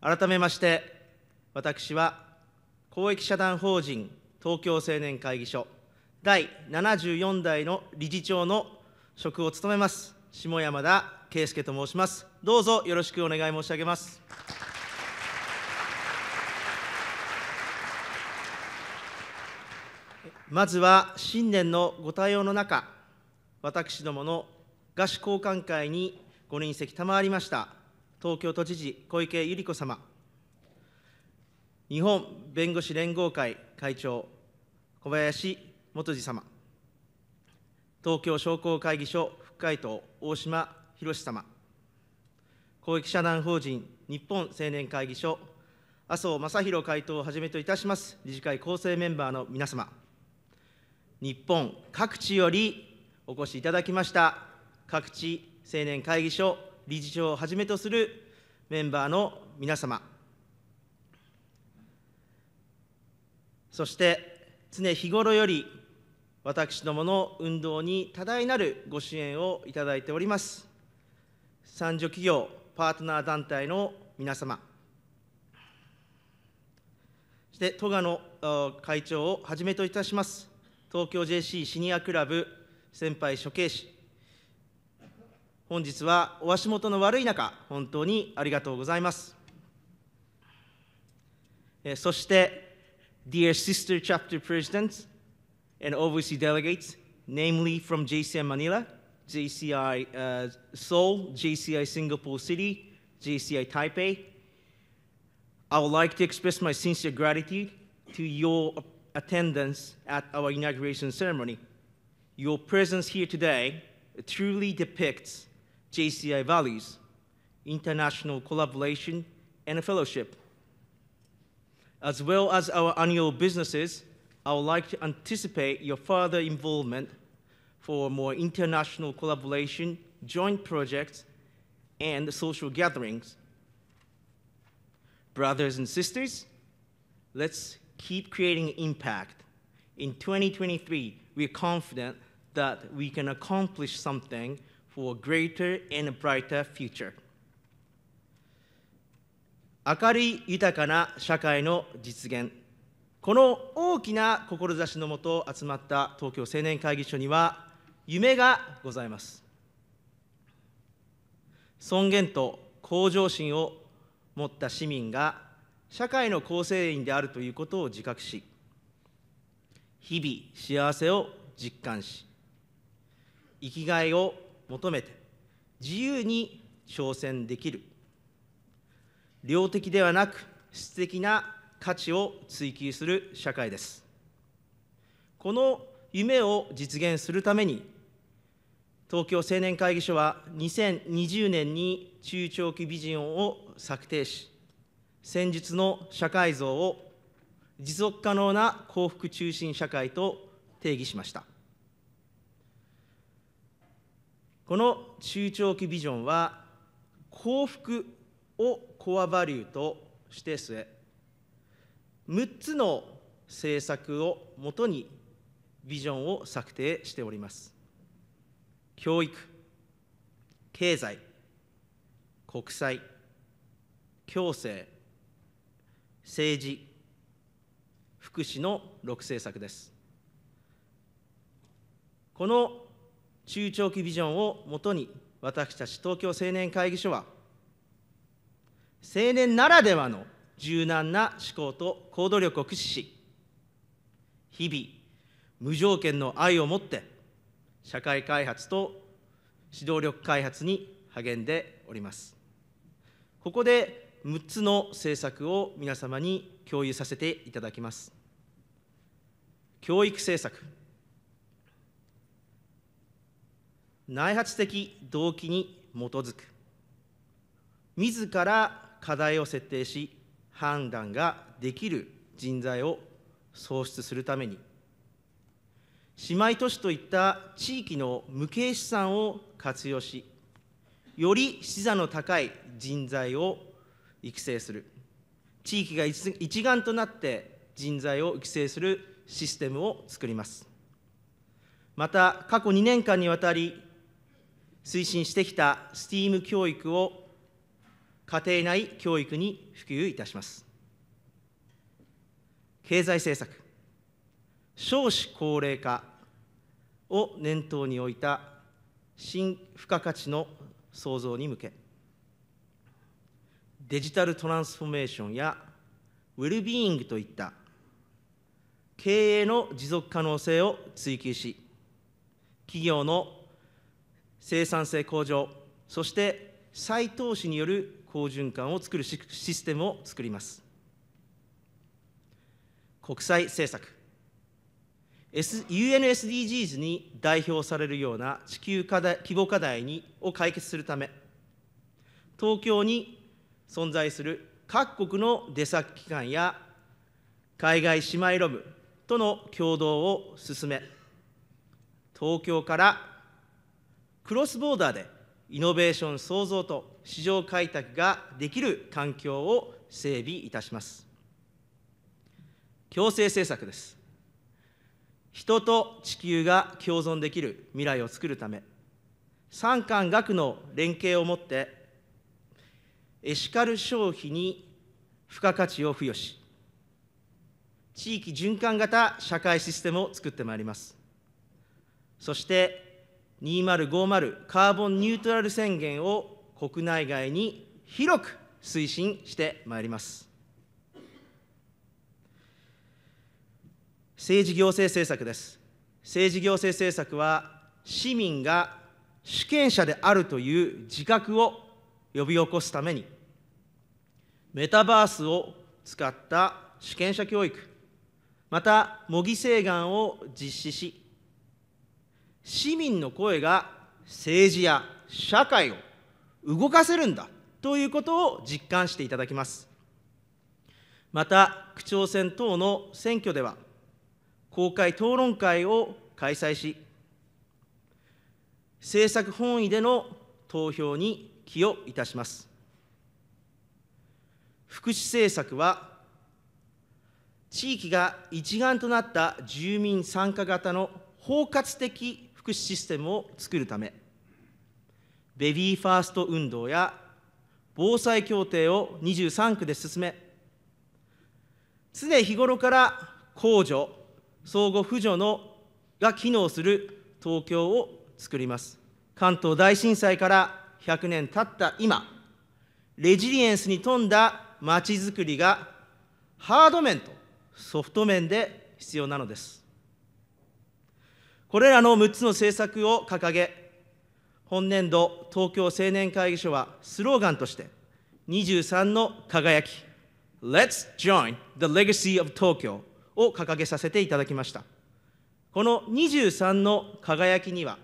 改めまして、私は公益社団法人東京青年会議所第74代の理事長の職を務めます下山田圭介と申しますどうぞよろしくお願い申し上げますまずは新年のご対応の中、私どもの合子交換会にご臨席賜りました東京都知事、小池百合子様、日本弁護士連合会会長、小林元次様、東京商工会議所副会頭、大島博様、公益社団法人日本青年会議所、麻生正弘会頭をはじめといたします理事会構成メンバーの皆様、日本各地よりお越しいただきました各地青年会議所理事長をはじめとするメンバーの皆様そして常日頃より私どもの運動に多大なるご支援をいただいております三助企業パートナー団体の皆様そして都賀の会長をはじめといたします東京 JC シニアクラブ先輩処刑士本日はお足元の悪い中本当にありがとうございますそして Dear Sister Chapter Presidents and overseas delegates namely from JCI Manila JCI uh, Seoul JCI Singapore City JCI Taipei I would like to express my sincere gratitude to your attendance at our inauguration ceremony. Your presence here today truly depicts JCI values, international collaboration, and fellowship. As well as our annual businesses, I would like to anticipate your further involvement for more international collaboration, joint projects, and social gatherings. Brothers and sisters, let's keep creating impact. In 2023, we're confident that we can accomplish something for a greater and a brighter future. 明るい豊かな社会の実現この大きな志のもと集まった東京青年会議所には夢がございます尊厳と向上心を持った市民が社会の構成員であるということを自覚し日々幸せを実感し生きがいを求めて自由に挑戦できる量的ではなく質的な価値を追求する社会ですこの夢を実現するために東京青年会議所は2020年に中長期ビジョンを策定し先日の社会像を持続可能な幸福中心社会と定義しましたこの中長期ビジョンは幸福をコアバリューとして据え6つの政策をもとにビジョンを策定しております教育経済国際共生政治福祉の6政策ですこの中長期ビジョンをもとに私たち東京青年会議所は青年ならではの柔軟な思考と行動力を駆使し日々無条件の愛を持って社会開発と指導力開発に励んでおりますここで6つの政策を皆様に共有させていただきます。教育政策内発的動機に基づく自ら課題を設定し判断ができる人材を創出するために姉妹都市といった地域の無形資産を活用しより資産の高い人材を育成する地域が一丸となって人材を育成するシステムを作りますまた過去2年間にわたり推進してきた STEAM 教育を家庭内教育に普及いたします経済政策少子高齢化を念頭に置いた新付加価値の創造に向けデジタルトランスフォーメーションやウェルビーイングといった経営の持続可能性を追求し企業の生産性向上そして再投資による好循環を作るシステムを作ります国際政策 UNSDGs に代表されるような地球課題規模課題にを解決するため東京に存在する各国の出先機関や海外姉妹ロムとの共同を進め東京からクロスボーダーでイノベーション創造と市場開拓ができる環境を整備いたします共生政策です人と地球が共存できる未来を作るため産官学の連携をもってエシカル消費に付加価値を付与し、地域循環型社会システムを作ってまいります。そして、2050カーボンニュートラル宣言を国内外に広く推進してまいります。政治行政政策です。政治行政政策は、市民が主権者であるという自覚を呼び起こすためにメタバースを使った主権者教育また模擬請願を実施し市民の声が政治や社会を動かせるんだということを実感していただきますまた区長選等の選挙では公開討論会を開催し政策本位での投票に寄与いたします福祉政策は地域が一丸となった住民参加型の包括的福祉システムを作るためベビーファースト運動や防災協定を23区で進め常日頃から公助相互扶助のが機能する東京を作ります関東大震災から100年経った今、レジリエンスに富んだまちづくりがハード面とソフト面で必要なのです。これらの6つの政策を掲げ、本年度東京青年会議所はスローガンとして、23の輝き、Let's join the legacy of Tokyo を掲げさせていただきました。この23の輝きには、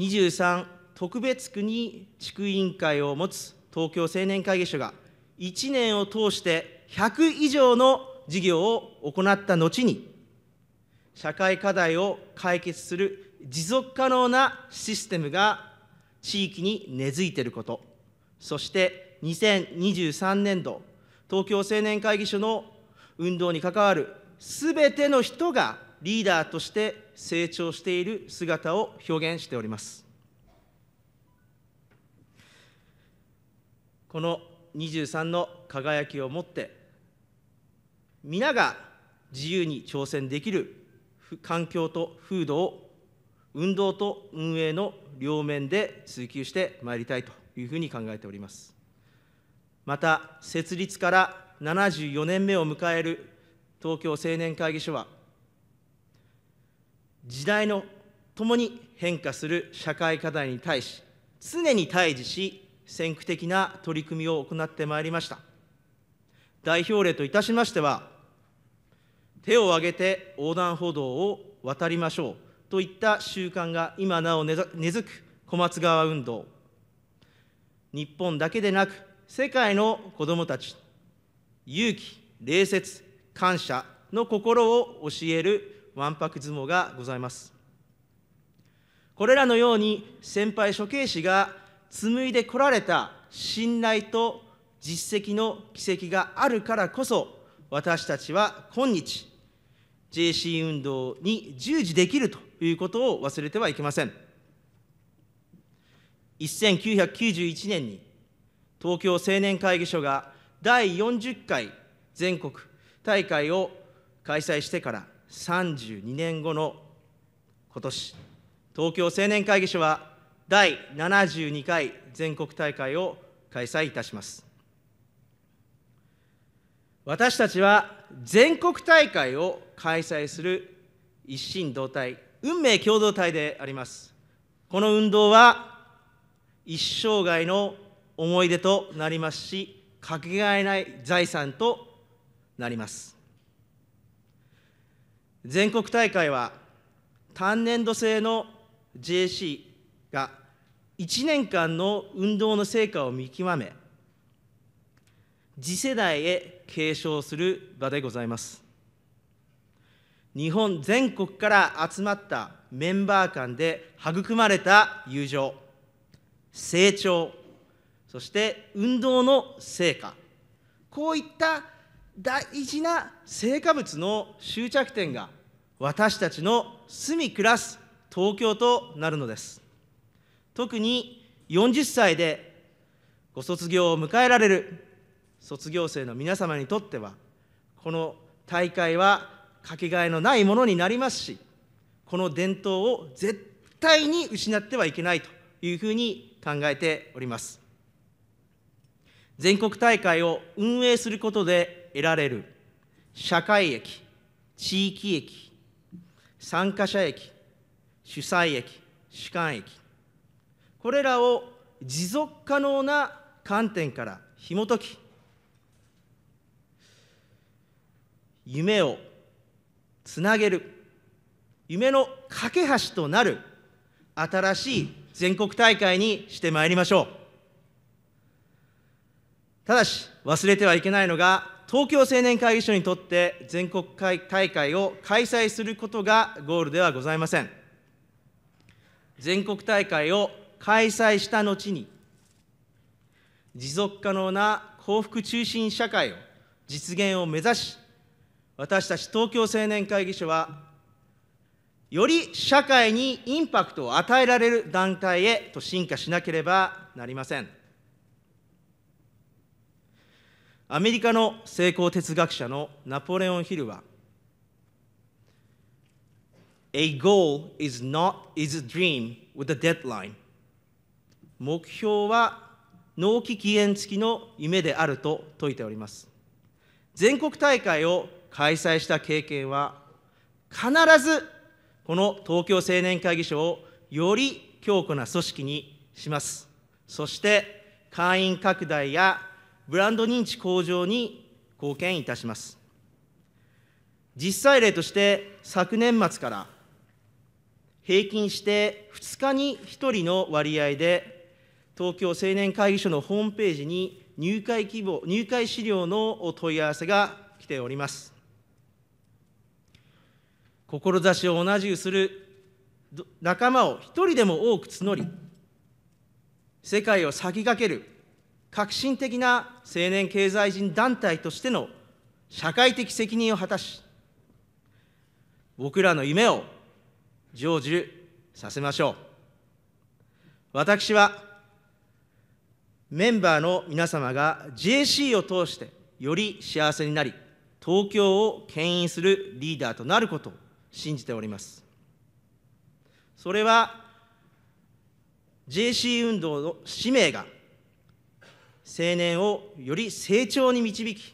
23特別区に地区委員会を持つ東京青年会議所が1年を通して100以上の事業を行った後に、社会課題を解決する持続可能なシステムが地域に根付いていること、そして2023年度、東京青年会議所の運動に関わる全ての人がリーダーとして成長している姿を表現しておりますこの23の輝きをもって皆が自由に挑戦できる環境と風土を運動と運営の両面で追求してまいりたいというふうに考えておりますまた設立から74年目を迎える東京青年会議所は時代のともに変化する社会課題に対し、常に対峙し、先駆的な取り組みを行ってまいりました。代表例といたしましては、手を挙げて横断歩道を渡りましょうといった習慣が今なお根付く小松川運動、日本だけでなく、世界の子どもたち、勇気、礼節、感謝の心を教えるわんぱく相撲がございますこれらのように先輩処刑士が紡いでこられた信頼と実績の軌跡があるからこそ私たちは今日 JC 運動に従事できるということを忘れてはいけません1991年に東京青年会議所が第40回全国大会を開催してから32年後の今年東京青年会議所は第72回全国大会を開催いたします私たちは全国大会を開催する一心同体運命共同体でありますこの運動は一生涯の思い出となりますしかけがえない財産となります全国大会は単年度制の JC が1年間の運動の成果を見極め、次世代へ継承する場でございます。日本全国から集まったメンバー間で育まれた友情、成長、そして運動の成果、こういった大事な成果物の終着点が私たちの住み暮らす東京となるのです特に40歳でご卒業を迎えられる卒業生の皆様にとってはこの大会はかけがえのないものになりますしこの伝統を絶対に失ってはいけないというふうに考えております全国大会を運営することで得られる社会益、地域益、参加者益、主催益、主観益、これらを持続可能な観点から紐解き、夢をつなげる、夢の架け橋となる新しい全国大会にしてまいりましょう。ただし、忘れてはいけないのが、東京青年会議所にとって全国大会を開催することがゴールではございません。全国大会を開催した後に、持続可能な幸福中心社会を実現を目指し、私たち東京青年会議所は、より社会にインパクトを与えられる団体へと進化しなければなりません。アメリカの成功哲学者のナポレオン・ヒルは A goal is not is a dream with a deadline 目標は納期期限付きの夢であると説いております全国大会を開催した経験は必ずこの東京青年会議所をより強固な組織にしますそして会員拡大やブランド認知向上に貢献いたします。実際例として昨年末から平均して2日に1人の割合で東京青年会議所のホームページに入会希望入会資料の問い合わせが来ております。志を同じくする仲間を一人でも多く募り世界を先駆ける革新的な青年経済人団体としての社会的責任を果たし、僕らの夢を成就させましょう。私は、メンバーの皆様が JC を通してより幸せになり、東京を牽引するリーダーとなることを信じております。それは JC 運動の使命が青年をより成長に導き、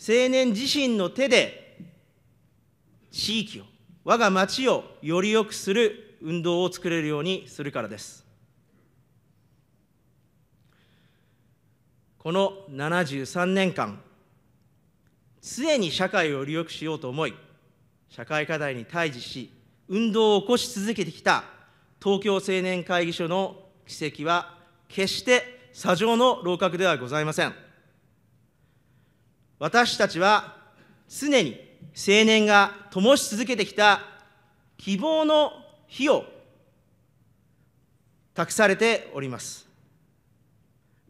青年自身の手で地域を、我が町をより良くする運動を作れるようにするからです。この73年間、常に社会をより良くしようと思い、社会課題に対峙し、運動を起こし続けてきた東京青年会議所の奇跡は決して砂上の楼閣ではございません。私たちは常に青年が灯し続けてきた希望の火を託されております。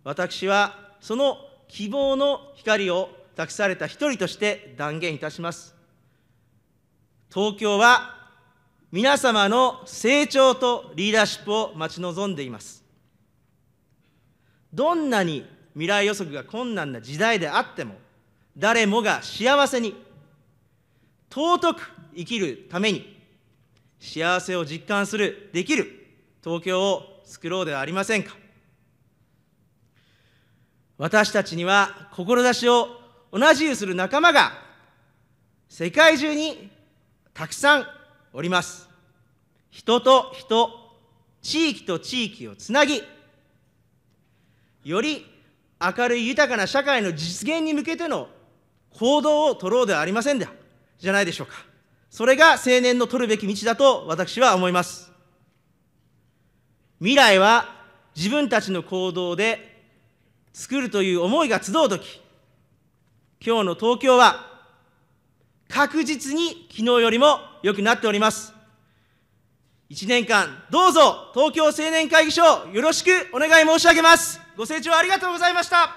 私はその希望の光を託された一人として断言いたします。東京は皆様の成長とリーダーシップを待ち望んでいます。どんなに未来予測が困難な時代であっても誰もが幸せに尊く生きるために幸せを実感するできる東京を作ろうではありませんか私たちには志を同じにする仲間が世界中にたくさんおります人と人地域と地域をつなぎより明るい豊かな社会の実現に向けての行動を取ろうではありませんでじゃないでしょうか。それが青年の取るべき道だと私は思います。未来は自分たちの行動で作るという思いが集うとき、今日の東京は確実に昨日よりも良くなっております。1年間、どうぞ東京青年会議所、よろしくお願い申し上げます。ご清聴ありがとうございました。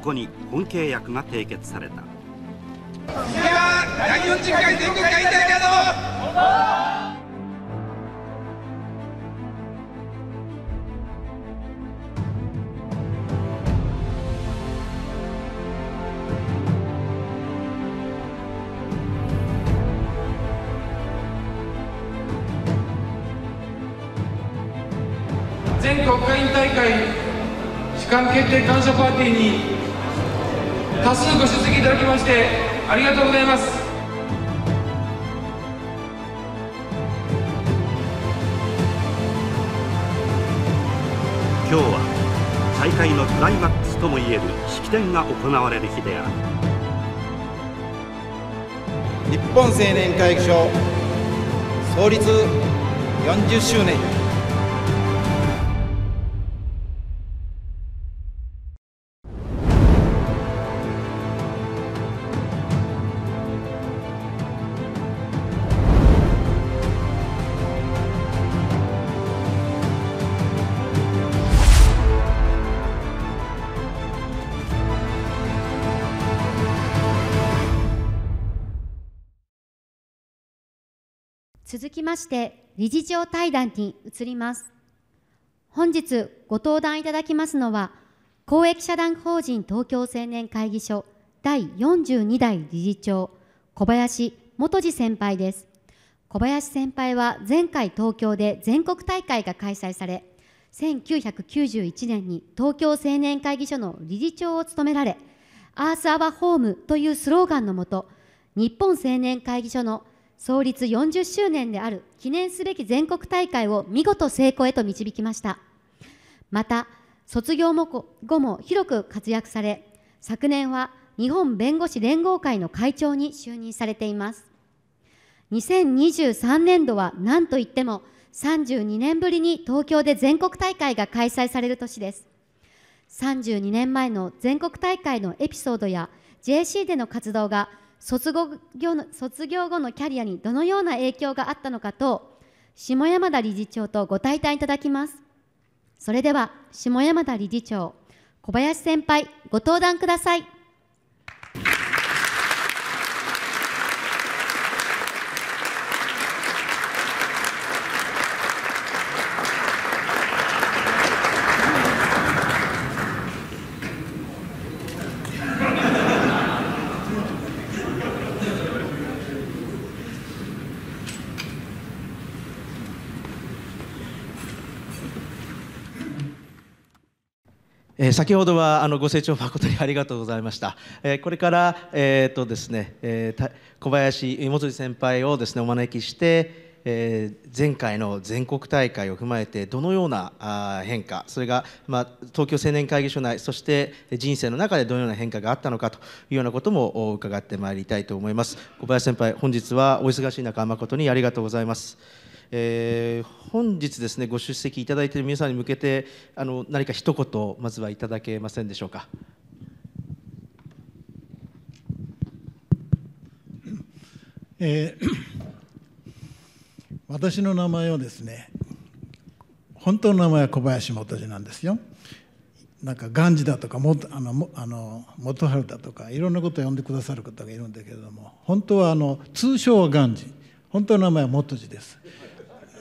ここに本契約が締結された全国会員大会主観決定感謝パーティーに多数ご出席いただきましてありがとうございます今日は大会のクライマックスともいえる式典が行われる日である日本青年会議所創立40周年続きまして理事長対談に移ります本日ご登壇いただきますのは公益社団法人東京青年会議所第42代理事長小林元次先輩です小林先輩は前回東京で全国大会が開催され1991年に東京青年会議所の理事長を務められアース・アワ・ホームというスローガンのもと日本青年会議所の創立40周年である記念すべき全国大会を見事成功へと導きましたまた卒業後も広く活躍され昨年は日本弁護士連合会の会長に就任されています2023年度は何といっても32年ぶりに東京で全国大会が開催される年です32年前の全国大会のエピソードや JC での活動が卒業の卒業後のキャリアにどのような影響があったのかと下山田理事長とご対談いただきますそれでは下山田理事長小林先輩ご登壇くださいえ先ほどはあのご清聴誠にありがとうございました、えこれから、えーとですねえー、小林元先輩をですねお招きして、え前回の全国大会を踏まえてどのようなあ変化それが、ま東京青年会議所内そして人生の中でどのような変化があったのかというようなことも伺ってまいりたいと思います小林先輩本日はお忙しい中誠にありがとうございます。えー、本日ですねご出席いただいている皆さんに向けてあの何か一言まずはいただけませんでしょうか。えー、私の名前はですね本当の名前は小林元次なんですよ。なんか元次だとかもあのあの元春だとかいろんなことを呼んでくださる方がいるんだけれども本当はあの通称は元次本当の名前は元次です。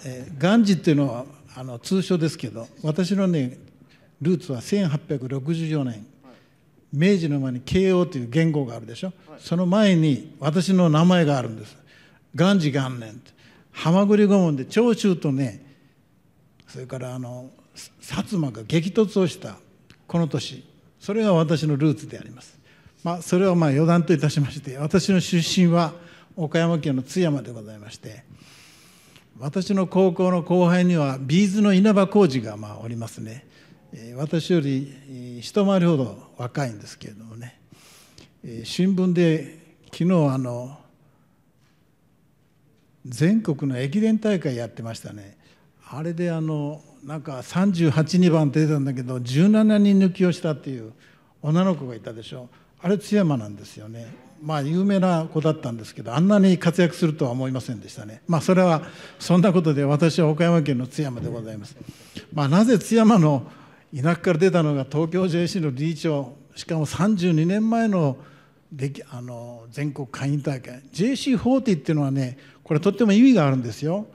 えー、ガンジっていうのはあの通称ですけど私のねルーツは1864年、明治の前に慶応という言語があるでしょ、その前に私の名前があるんです元治元年はまぐり御門で長州とねそれからあの薩摩が激突をしたこの年それが私のルーツであります、まあ、それはまあ余談といたしまして私の出身は岡山県の津山でございまして私の高校の後輩にはビーズの稲葉浩二がまあおりますね、え私より一回りほど若いんですけれどもね、え新聞で昨日あの全国の駅伝大会やってましたねあれであのなんか382番って出たんだけど17人抜きをしたっていう女の子がいたでしょあれ津山なんですよねまあ、有名な子だったんですけどあんなに活躍するとは思いませんでしたね、まあ、それはそんなことで私は岡山県の津山でございます、まあ、なぜ津山の田舎から出たのが東京 JC の理事長しかも32年前のできあの全国会員大会 JC40 っていうのはねこれとっても意味があるんですよ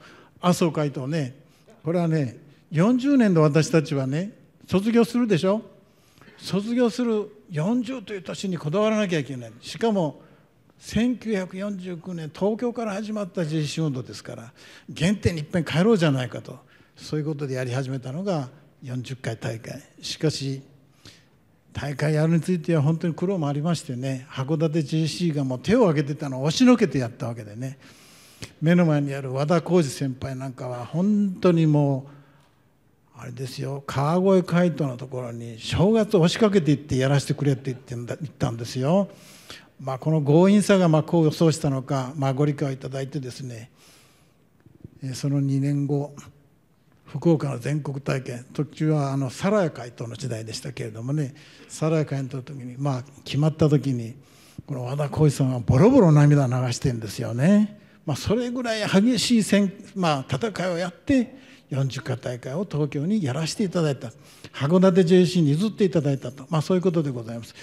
麻生会とねこれはね40年で私たちはね卒業するでしょ卒業する40という年にこだわらなきゃいけないしかも1949年東京から始まった自立運動ですから原点にいっぺん帰ろうじゃないかとそういうことでやり始めたのが40回大会しかし大会やるについては本当に苦労もありましてね函館 JC がもう手を挙げてたのを押しのけてやったわけでね目の前にある和田浩二先輩なんかは本当にもうあれですよ川越海斗のところに正月を押しかけていってやらせてくれって言ってんだ言ったんですよ。まあ、この強引さがまあうを奏したのか、まあ、ご理解をいただいてですねその2年後福岡の全国大会途中はあのサラヤ会との時代でしたけれどもねサラヤ会の時にまあ決まった時にこの和田浩一さんはボロボロ涙流してんですよね。まあ、それぐらい激しい戦、まあ、戦いをやって40回大会を東京にやらせていただいた函館 JC に譲っていただいたと、まあ、そういうことでございます。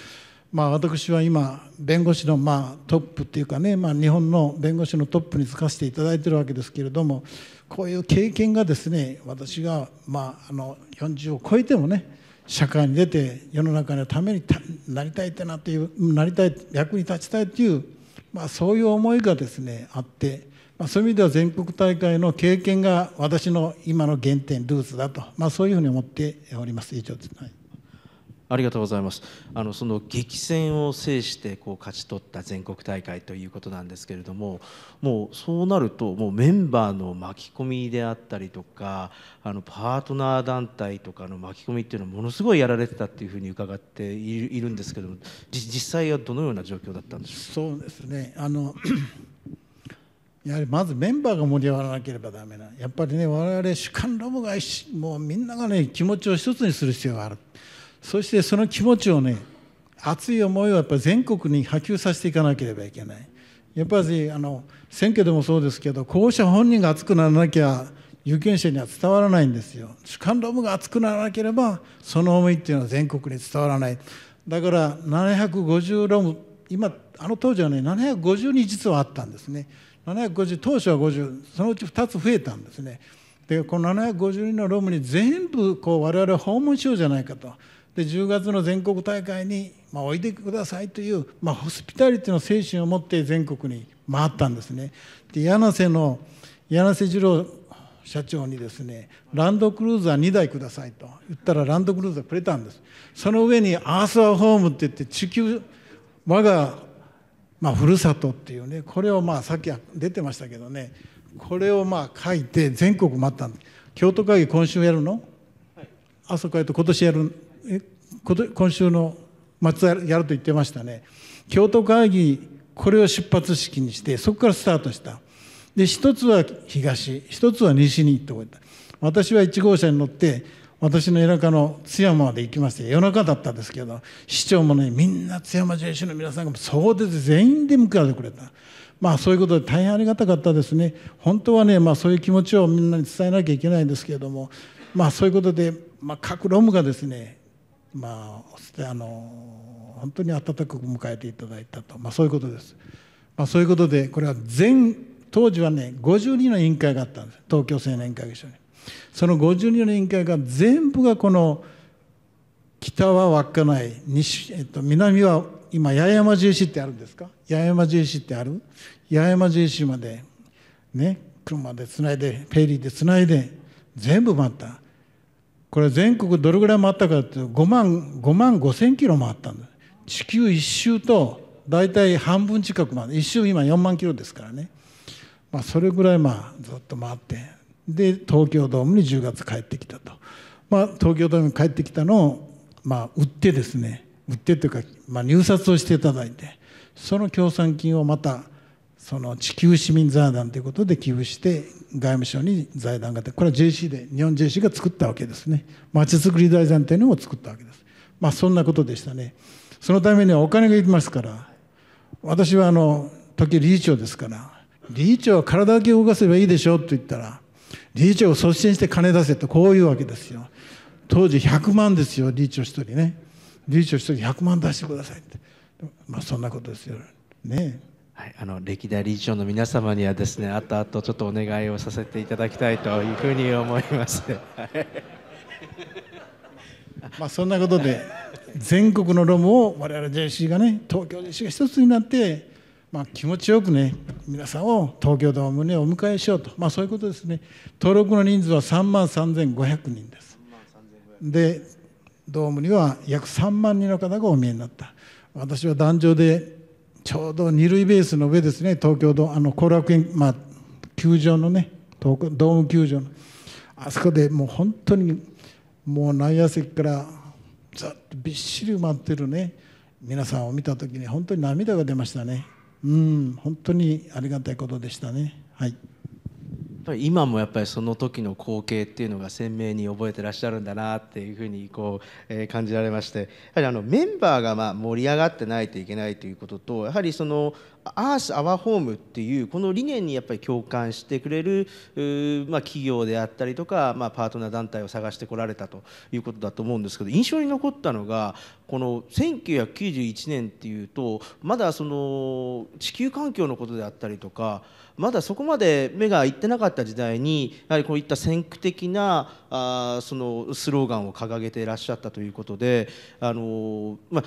まあ、私は今弁護士のまあトップっていうかね、まあ、日本の弁護士のトップに就かせていただいてるわけですけれどもこういう経験がですね私がまああの40を超えてもね社会に出て世の中のためになりたいってなっていうなりたい役に立ちたいっていう、まあ、そういう思いがですねあってまあ、そういう意味では全国大会の経験が私の今の原点ルーツだと、まあ、そういうふうに思っております以上です、はい、ありがとうございますあのその激戦を制してこう勝ち取った全国大会ということなんですけれどももうそうなるともうメンバーの巻き込みであったりとかあのパートナー団体とかの巻き込みっていうのはものすごいやられてたっていうふうに伺っているんですけども実際はどのような状況だったんでしょうそうですねあのやはりまずメンバーが盛り上がらなければだめなやっぱりね我々主観ロムがもうみんながね気持ちを一つにする必要があるそしてその気持ちをね熱い思いをやっぱり全国に波及させていかなければいけないやっぱりあの選挙でもそうですけど候補者本人が熱くならなきゃ有権者には伝わらないんですよ主観ロムが熱くならなければその思いっていうのは全国に伝わらないだから750ロム今あの当時はね750に実はあったんですね750当初は50そのうち2つ増えたんですねでこの750人のロムに全部こう我々は訪問しようじゃないかとで10月の全国大会に、まあ、おいでくださいという、まあ、ホスピタリティの精神を持って全国に回ったんですねで柳瀬の柳瀬次郎社長にですねランドクルーザー2台くださいと言ったらランドクルーザーくれたんですその上にアーサーホームって言って地球我がまあ、ふるさとっていうねこれをまあさっき出てましたけどねこれをまあ書いて全国回ったんで京都会議今週やるの、はい、あそこやと今年やるえ今週の末やると言ってましたね京都会議これを出発式にしてそこからスタートしたで一つは東一つは西に行っておいた私は1号車に乗って私の田舎の津山まで行きまして夜中だったんですけど市長もねみんな津山 JC の皆さんが総出で全員で迎えてくれた。まあそういうことで大変ありがたかったですね。本当はね、まあそういう気持ちをみんなに伝えなきゃいけないんですけれども、まあそういうことで、まあ各ロムがですね、まあ、あの、本当に温かく迎えていただいたと、まあそういうことです。まあそういうことで、これは全、当時はね、52の委員会があったんです。東京青年会議所に。その52の委員会が全部がこの北は稚内西、えっと、南は今八重山重視ってあるんですか八重山重視ってある八重山重視までね車でつないでペリーでつないで全部回ったこれ全国どれぐらい回ったかっていうと5万5万5千キロ回ったんだ地球一周と大体半分近くまで一周今4万キロですからね、まあ、それぐらいまあずっと回ってで東京ドームに10月帰ってきたと、まあ、東京ドームに帰ってきたのを、まあ、売ってですね売ってというか、まあ、入札をしていただいてその協賛金をまたその地球市民財団ということで寄付して外務省に財団があってこれは JC で日本 JC が作ったわけですねまちづくり財団というのも作ったわけですまあそんなことでしたねそのためにはお金がいりますから私はあの時理事長ですから理事長は体だけ動かせばいいでしょうと言ったら理事長を率先して金出せとこういうわけですよ当時100万ですよ理事長1人ね理事長1人100万出してくださいってまあそんなことですよねはい、あの歴代理事長の皆様にはですねあとあとちょっとお願いをさせていただきたいというふうに思います まあそんなことで全国のロムを我々 JC がね東京 JC が一つになってまあ、気持ちよくね皆さんを東京ドームにお迎えしようと、まあ、そういうことですね登録の人数は3万3500人ですでドームには約3万人の方がお見えになった私は壇上でちょうど二塁ベースの上ですね東京ドあの後楽園、まあ、球場のねドーム球場のあそこでもう本当にもう内野席からざっとびっしり埋まってるね皆さんを見た時に本当に涙が出ましたねうん、本当にありがたいことでしたね。はい今もやっぱりその時の光景っていうのが鮮明に覚えてらっしゃるんだなっていうふうにこう、えー、感じられましてやはりあのメンバーがまあ盛り上がってないといけないということとやはりそのアース・アワー・ホームっていうこの理念にやっぱり共感してくれる、まあ、企業であったりとか、まあ、パートナー団体を探してこられたということだと思うんですけど印象に残ったのがこの1991年っていうとまだその地球環境のことであったりとかまだそこまで目がいってなかった時代にやはりこういった先駆的なあそのスローガンを掲げていらっしゃったということであの、まあ、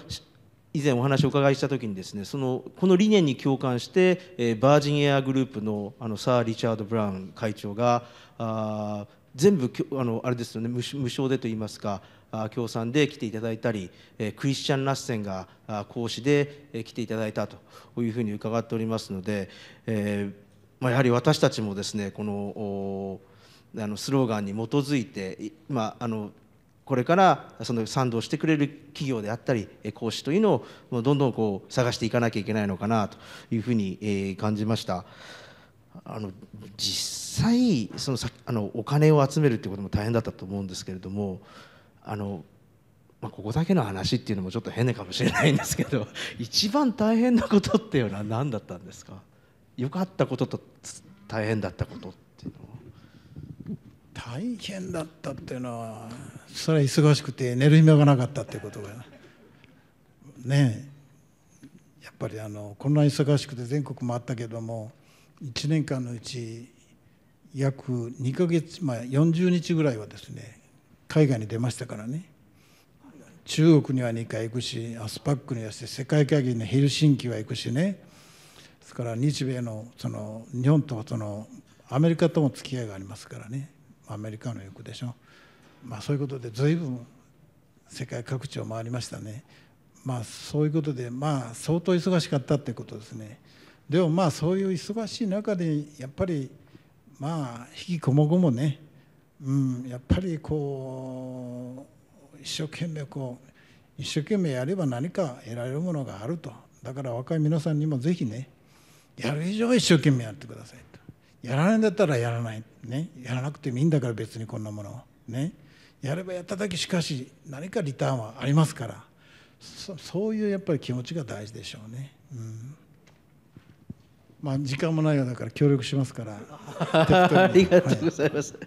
以前お話をお伺いした時にですねそのこの理念に共感して、えー、バージンエアグループのあのサー・リチャード・ブラウン会長があ全部あのあれですよね無償でといいますか協賛で来ていただいたりクリスチャン・ラッセンが講師で来ていただいたというふうに伺っておりますので、えーまあ、やはり私たちもですねこのあのスローガンに基づいて、まあ、あのこれからその賛同してくれる企業であったり講師というのをどんどんこう探していかなきゃいけないのかなというふうに感じました。あの実際そのさあのお金を集めるということも大変だったと思うんですけれどもあの、まあ、ここだけの話っていうのもちょっと変かもしれないんですけど一番大変なことっていうのは何だったんですか良かったことと大変だったことっていうのは大変だったっていうのはそれは忙しくて寝る暇がなかったっていうことがねやっぱりあのこんな忙しくて全国回ったけども1年間のうち約2ヶ月、まあ、40日ぐらいはですね海外に出ましたからね中国には2回行くしアスパックにはして世界会議のヘルシンキは行くしねですから日米のその日本とそのアメリカとも付き合いがありますからねアメリカの行くでしょ、まあ、そういうことで随分世界各地を回りましたね、まあ、そういうことで、まあ、相当忙しかったってことですねでもまあそういう忙しい中でやっぱりまあ引きこもごもね、うん、やっぱりこう一生懸命こう一生懸命やれば何か得られるものがあるとだから若い皆さんにもぜひねやる以上は一生懸命やってくださいとやらないんだったらやらない、ね、やらなくてもいいんだから別にこんなものねやればやっただけしかし何かリターンはありますからそういうやっぱり気持ちが大事でしょうね。うんまあ、時間もないようだから協力しますからありがとうございます、はい、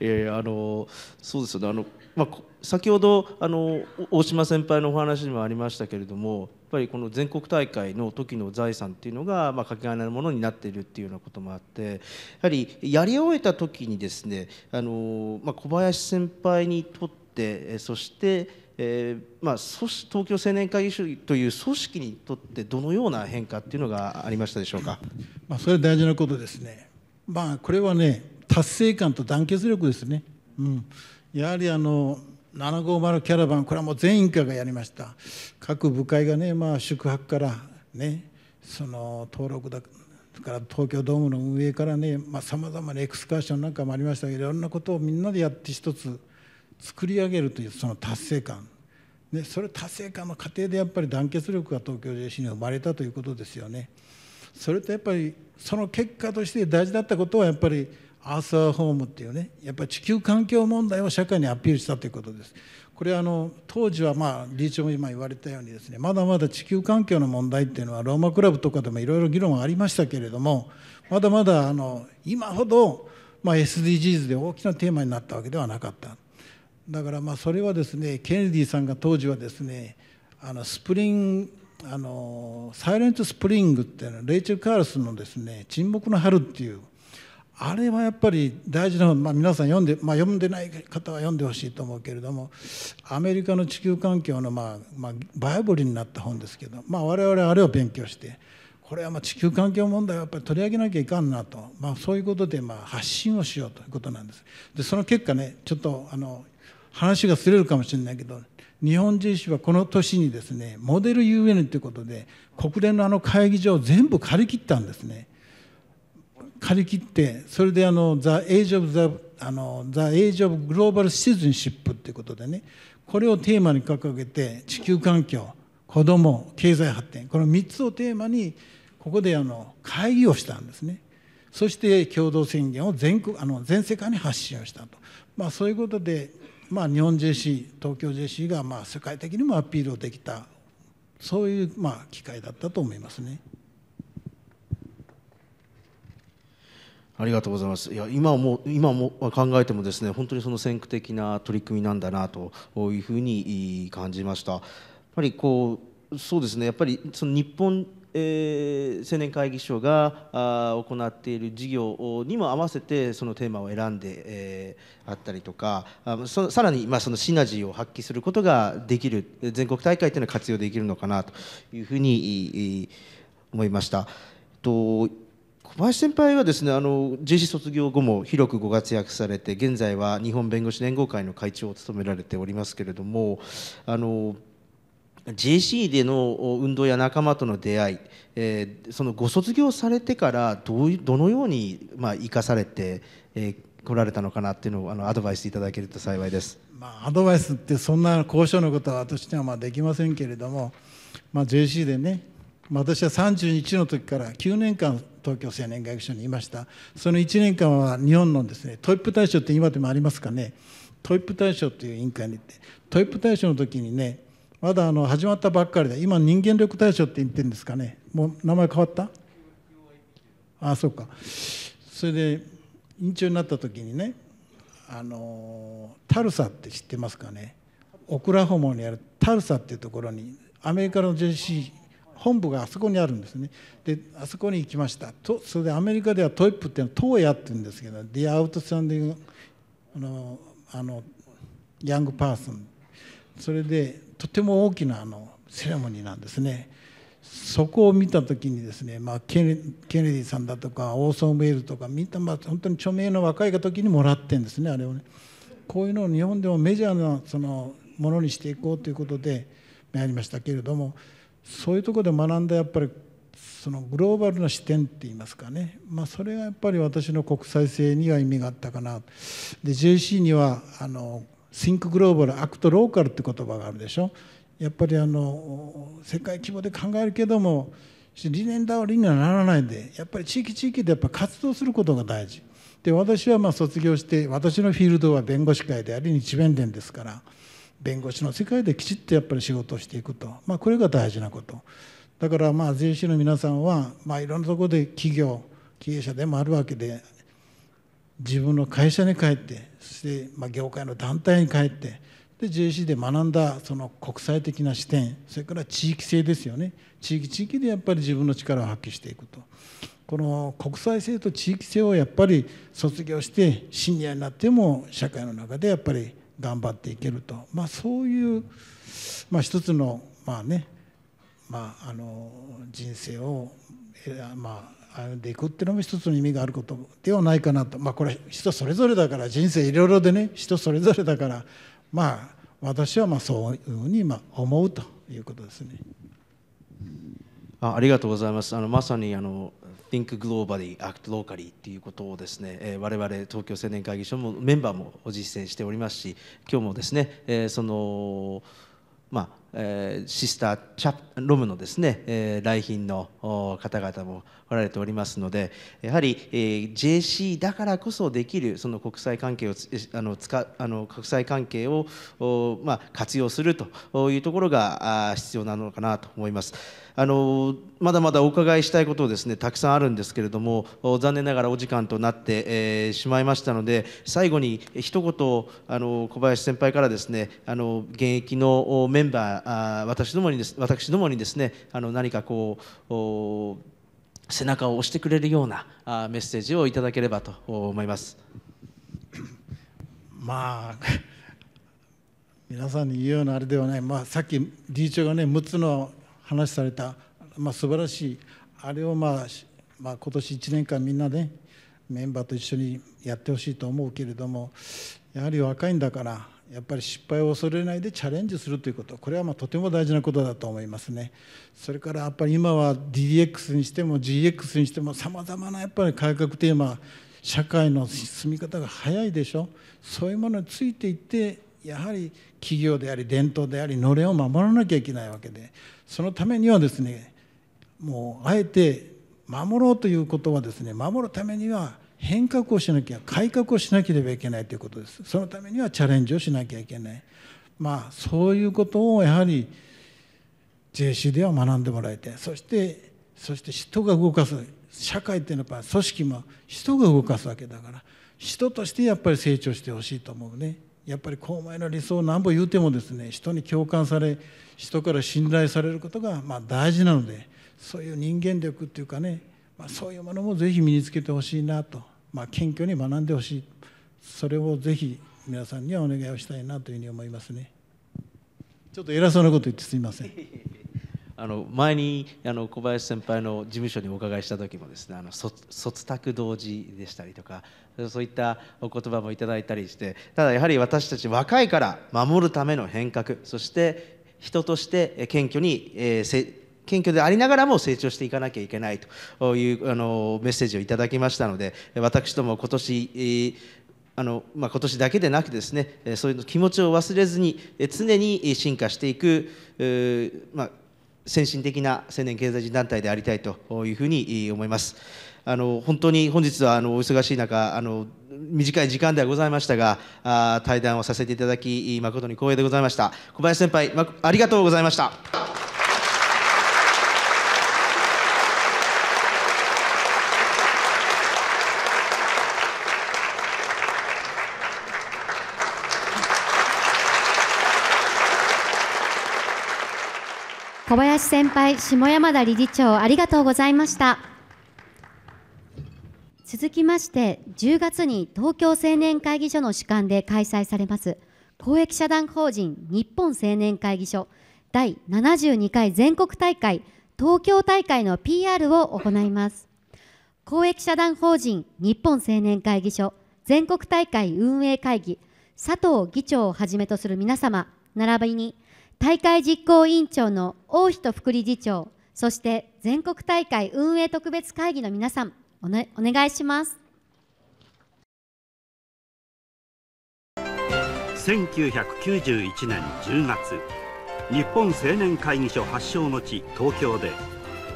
えあのそうですよねあの、まあ、先ほどあの大島先輩のお話にもありましたけれどもぱりこの全国大会の時の財産っていうのが、まあ、かけがえのものになっているっていうようなこともあってやはりやり終えた時にですねあの、まあ、小林先輩にとってそしてえーまあ、東京青年会議所という組織にとってどのような変化っていうのがありましたでしょうか、まあ、それは大事なことですね、まあ、これはね達成感と団結力ですね、うん、やはりあの750キャラバンこれはもう全員課がやりました各部会がね、まあ、宿泊からねその登録だから東京ドームの運営からねさまざ、まなエクスカーションなんかもありましたけどいろんなことをみんなでやって一つ作り上げるというその達成感ね、それ達成感の過程でやっぱり団結力が東京 JC に生まれたということですよね。それとやっぱりその結果として大事だったことはやっぱりアーサー・ホームっていうねやっぱり地球環境問題を社会にアピールしたということです。これあの当時は、まあ、理事長も今言われたようにですねまだまだ地球環境の問題っていうのはローマクラブとかでもいろいろ議論がありましたけれどもまだまだあの今ほど、まあ、SDGs で大きなテーマになったわけではなかっただからまあそれはですねケネディさんが当時はですねあのスプリンあのサイレント・スプリングっていうのはレイチェル・カールスのですね「沈黙の春」っていうあれはやっぱり大事なまあ、皆さん読んで、まあ、読んでない方は読んでほしいと思うけれどもアメリカの地球環境の、まあまあ、バイブルになった本ですけど、まあ、我々あれを勉強してこれはまあ地球環境問題をやっぱり取り上げなきゃいかんなと、まあ、そういうことでまあ発信をしようということなんです。でその結果ねちょっとあの話がすれるかもしれないけど日本人種はこの年にですねモデル UN ということで国連のあの会議場を全部借り切ったんですね。借り切ってそれであの「ザ・エイジ・オブ・ザ・あのザ・エイジ・オブ・グローバル・シズンシップ」っていうことでねこれをテーマに掲げて地球環境子ども経済発展この3つをテーマにここであの会議をしたんですねそして共同宣言を全国あの全世界に発信をしたと、まあ、そういうことで、まあ、日本 JC 東京 JC がまあ世界的にもアピールをできたそういうまあ機会だったと思いますね。ありがとうございます。いや今も今も考えてもですね本当にその先駆的な取り組みなんだなというふうに感じました。やっぱりこうそうですねやっぱりその日本えー、青年会議所があ行っている事業にも合わせてそのテーマを選んで、えー、あったりとかそさらに、まあ、そのシナジーを発揮することができる全国大会というのは活用できるのかなというふうに思いました。と小林先輩はですねあの JC 卒業後も広くご活躍されて現在は日本弁護士連合会の会長を務められておりますけれどもあの JC での運動や仲間との出会い、えー、そのご卒業されてからどうどのように、まあ、生かされて、えー、来られたのかなっていうのをあのアドバイスいただけると幸いです、まあ、アドバイスってそんな交渉のことは私にはまあできませんけれども、まあ、JC でね、私は31の時から9年間東京青年外務省にいましたその1年間は日本のですねトイップ大賞って今でもありますかねトイップ大賞という委員会に行ってトイップ大賞の時にねまだあの始まったばっかりで今人間力大賞って言ってるんですかねもう名前変わったああそうかそれで委員長になった時にねあのタルサって知ってますかねオクラホモにあるタルサっていうところにアメリカの JC 本部があそこにあるんですねであそこに行きましたとそれでアメリカではトイップっていうのはトーヤっていうんですけど「ディアアウト s t a n d あのあのヤングパーソン」それでとても大きなあのセレモニーなんですね。そこを見た時にですね、まあ、ケネディさんだとかオーソン・ウェールとかみんなまあ本当に著名の若い時にもらってんですねあれをねこういうのを日本でもメジャーなそのものにしていこうということでやりましたけれどもそういうとこで学んだやっぱりそのグローバルな視点っていいますかね、まあ、それがやっぱり私の国際性には意味があったかなで JC にはあの「Think Global Act Local」って言葉があるでしょやっぱりあの世界規模で考えるけども理念倒りにはならないでやっぱり地域地域でやっぱ活動することが大事で私はまあ卒業して私のフィールドは弁護士会であり日弁連ですから。弁護士の世界できちっとやっぱり仕事をしていくと、まあ、これが大事なことだからまあ税理士の皆さんは、まあ、いろんなところで企業経営者でもあるわけで自分の会社に帰ってそしてまあ業界の団体に帰ってで JC で学んだその国際的な視点それから地域性ですよね地域地域でやっぱり自分の力を発揮していくとこの国際性と地域性をやっぱり卒業してシニアになっても社会の中でやっぱり頑張っていけると、まあ、そういう、まあ、一つのまあね、まあ、あの人生を、まあ、歩んでいくっていうのも一つの意味があることではないかなと、まあ、これ人それぞれだから人生いろいろでね人それぞれだからまあ私はまあそういうふうにまあ思うということですね。あありがとうございます。あのまさにあの Think Globally, Act Locally っていうことをですね、えー、我々東京青年会議所もメンバーも実践しておりますし今日もですね、えー、そのまあえー、シスターチャロムのですね、えー、来賓の方々もおられておりますのでやはり、えー、JC だからこそできるその国際関係をあの使あの国際関係を、まあ、活用するというところがあ必要なのかなと思います。あのまだまだお伺いしたいことですねたくさんあるんですけれども残念ながらお時間となって、えー、しまいましたので最後に一言あの小林先輩からですねあの現役のメンバー私どもにです私どもにですねあの何かこう背中を押してくれるようなあメッセージをいただければと思います。まあ皆さんに言うようなあれではない、まあ、さっき理事長がね6つの話された、まあ、素晴らしいあれを、まあまあ、今年1年間みんなねメンバーと一緒にやってほしいと思うけれどもやはり若いんだからやっぱり失敗を恐れないでチャレンジするということこれはまとても大事なことだと思いますねそれからやっぱり今は DX にしても GX にしてもさまざまなやっぱり改革テーマ社会の進み方が早いでしょそういうものについていってやはり企業であり伝統でありのれんを守らなきゃいけないわけでそのためにはですねもうあえて守ろうということはですね守るためには変革をしなきゃ改革をしなければいけないということですそのためにはチャレンジをしなきゃいけないまあそういうことをやはり JC では学んでもらいたいそしてそして人が動かす社会っていうのはやっぱ組織も人が動かすわけだから人としてやっぱり成長してほしいと思うねやっぱり公前の理想を何ぼ言うてもですね人に共感され人から信頼されることがま大事なのでそういう人間力っていうかね、まあ、そういうものもぜひ身につけてほしいなと、まあ、謙虚に学んでほしいそれをぜひ皆さんにはお願いをしたいなというふうに思いますねちょっと偉そうなこと言ってすみません。あの前にあの小林先輩の事務所にお伺いした時もですねあの卒託同時でしたりとかそういったお言葉もいただいたりしてただやはり私たち若いから守るための変革そして人として謙虚に、えー、謙虚でありながらも成長していかなきゃいけないというあのメッセージをいただきましたので私ども今年、えーあのまあ、今年だけでなくですねそういう気持ちを忘れずに常に進化していく、まあ、先進的な青年経済人団体でありたいというふうに思います。あの本当に本日はあのお忙しい中あの短い時間ではございましたがあ対談をさせていただき誠に光栄でございました小林先輩、ま、ありがとうございました小林先輩下山田理事長ありがとうございました。続きまして10月に東京青年会議所の主管で開催されます公益社団法人日本青年会議所第72回全国大会東京大会の PR を行います公益社団法人日本青年会議所全国大会運営会議佐藤議長をはじめとする皆様並びに大会実行委員長の大人副理事長そして全国大会運営特別会議の皆さんお,、ね、お願いします1991年10月日本青年会議所発祥の地東京で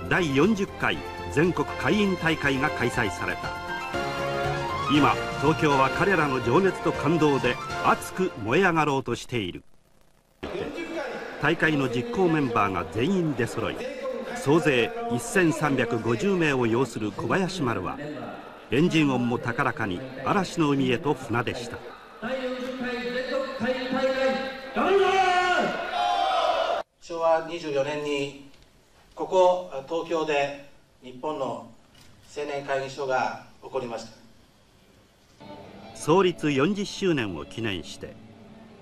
第40回全国会員大会が開催された今東京は彼らの情熱と感動で熱く燃え上がろうとしている大会の実行メンバーが全員出揃い総勢1350名を要する小林丸はエンジン音も高らかに嵐の海へと船出した昭和24年にここ東京で日本の青年会議所が起こりました創立40周年を記念して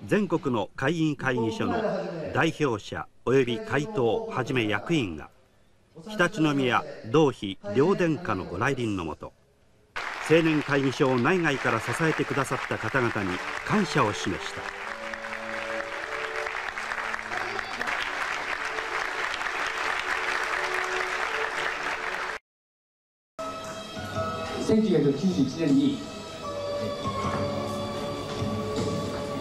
全国の会員会議所の代表者及び会頭はじめ役員が常陸宮同妃両殿下のご来臨のもと青年会議所を内外から支えてくださった方々に感謝を示した1991年に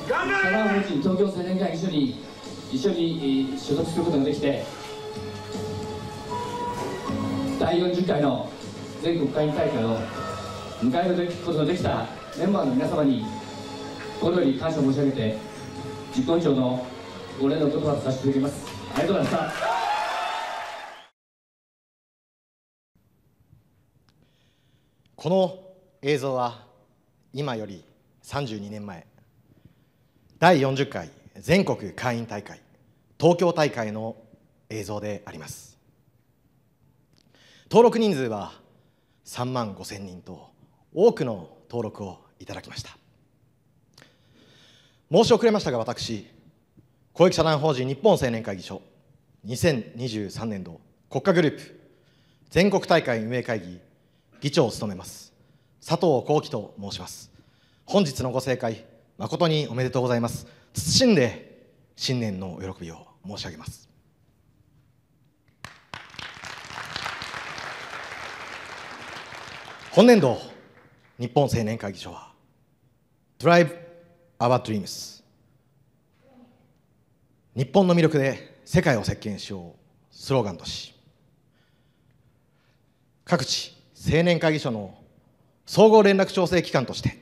社団法人東京青年会議所に一緒に所属することができて第40回の全国会議大会を迎えることのできたメンバーの皆様に心より感謝申し上げて実行委員長のご連絡とさせていただきますありがとうございましたこの映像は今より32年前第40回全国会員大会東京大会の映像であります登録人数は3万5 0 0 0人と多くの登録をいただきました申し遅れましたが私公益社団法人日本青年会議所2023年度国家グループ全国大会運営会議議長を務めます佐藤幸喜と申します本日のご正解誠におめでとうございます謹んで新年の喜びを申し上げます今年度日本青年会議所は Drive Our Dreams 日本の魅力で世界を席巻しようスローガンとし各地青年会議所の総合連絡調整機関として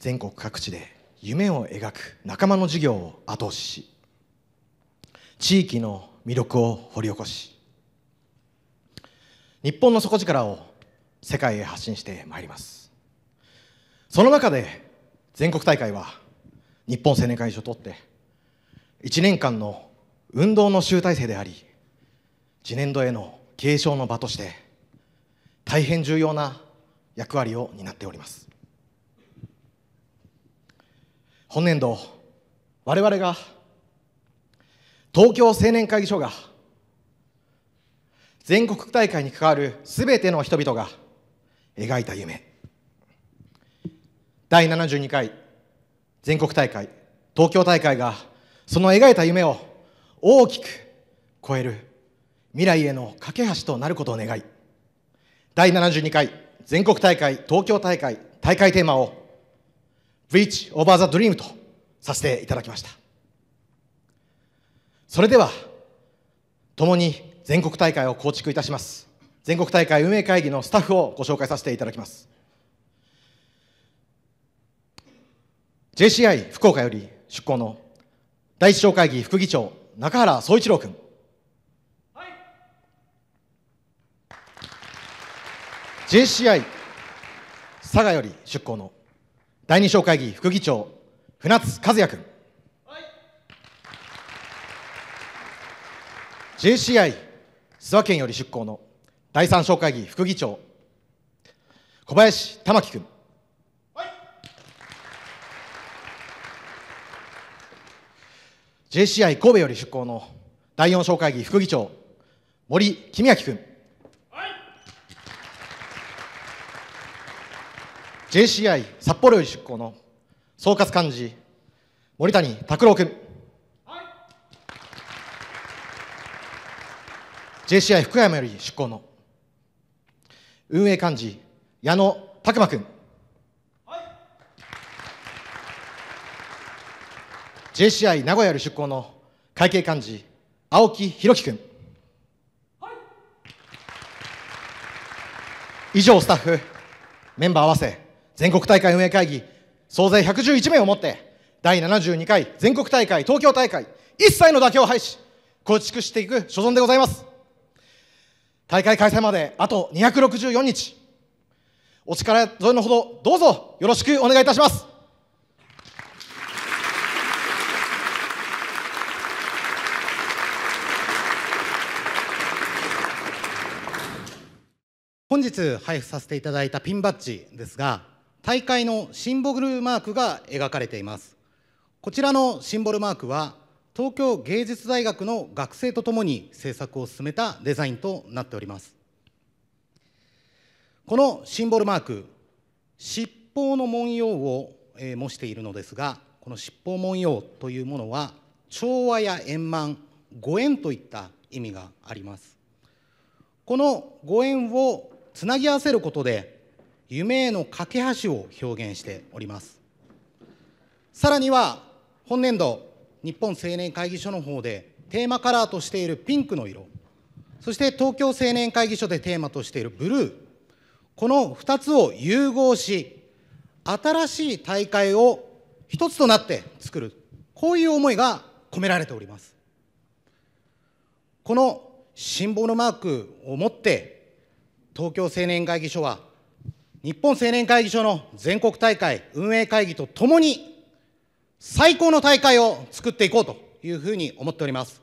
全国各地で夢を描く仲間の事業を後押しし地域の魅力を掘り起こし日本の底力を世界へ発信してまいりますその中で全国大会は日本青年会議所とって1年間の運動の集大成であり次年度への継承の場として大変重要な役割を担っております本年度我々が東京青年会議所が全国大会に関わる全ての人々が描いた夢第72回全国大会東京大会がその描いた夢を大きく超える未来への架け橋となることを願い第72回全国大会東京大会大会テーマを「Reach Over the Dream」とさせていただきましたそれでは共に全国大会を構築いたします全国大会運営会議のスタッフをご紹介させていただきます JCI 福岡より出向の第一小会議副議長中原総一郎君、はい、JCI 佐賀より出向の第二小会議副議長船津和也君、はい、JCI 諏訪県より出向の第三小会議副議長小林玉樹君、はい、JCI 神戸より出向の第四小会議副議長森公明君、はい、JCI 札幌より出向の総括幹事森谷拓郎君 JCI 福山より出向の運営幹事矢野拓磨君、はい、JCI 名古屋より出向の会計幹事青木宏樹君、はい、以上スタッフメンバー合わせ全国大会運営会議総勢111名をもって第72回全国大会東京大会一切の妥協を廃止構築していく所存でございます大会開催まであと264日お力添えのほどどうぞよろしくお願いいたします本日配布させていただいたピンバッジですが大会のシンボルマークが描かれていますこちらのシンボルマークは東京芸術大学の学生とともに制作を進めたデザインとなっておりますこのシンボルマーク七宝の文様を模しているのですがこの七宝文様というものは調和や円満ご縁といった意味がありますこのご縁をつなぎ合わせることで夢への架け橋を表現しておりますさらには本年度日本青年会議所の方でテーマカラーとしているピンクの色、そして東京青年会議所でテーマとしているブルー、この2つを融合し、新しい大会を一つとなって作る、こういう思いが込められております。このシンボルマークを持って、東京青年会議所は、日本青年会議所の全国大会運営会議とともに最高の大会を作っていこうというふうに思っております。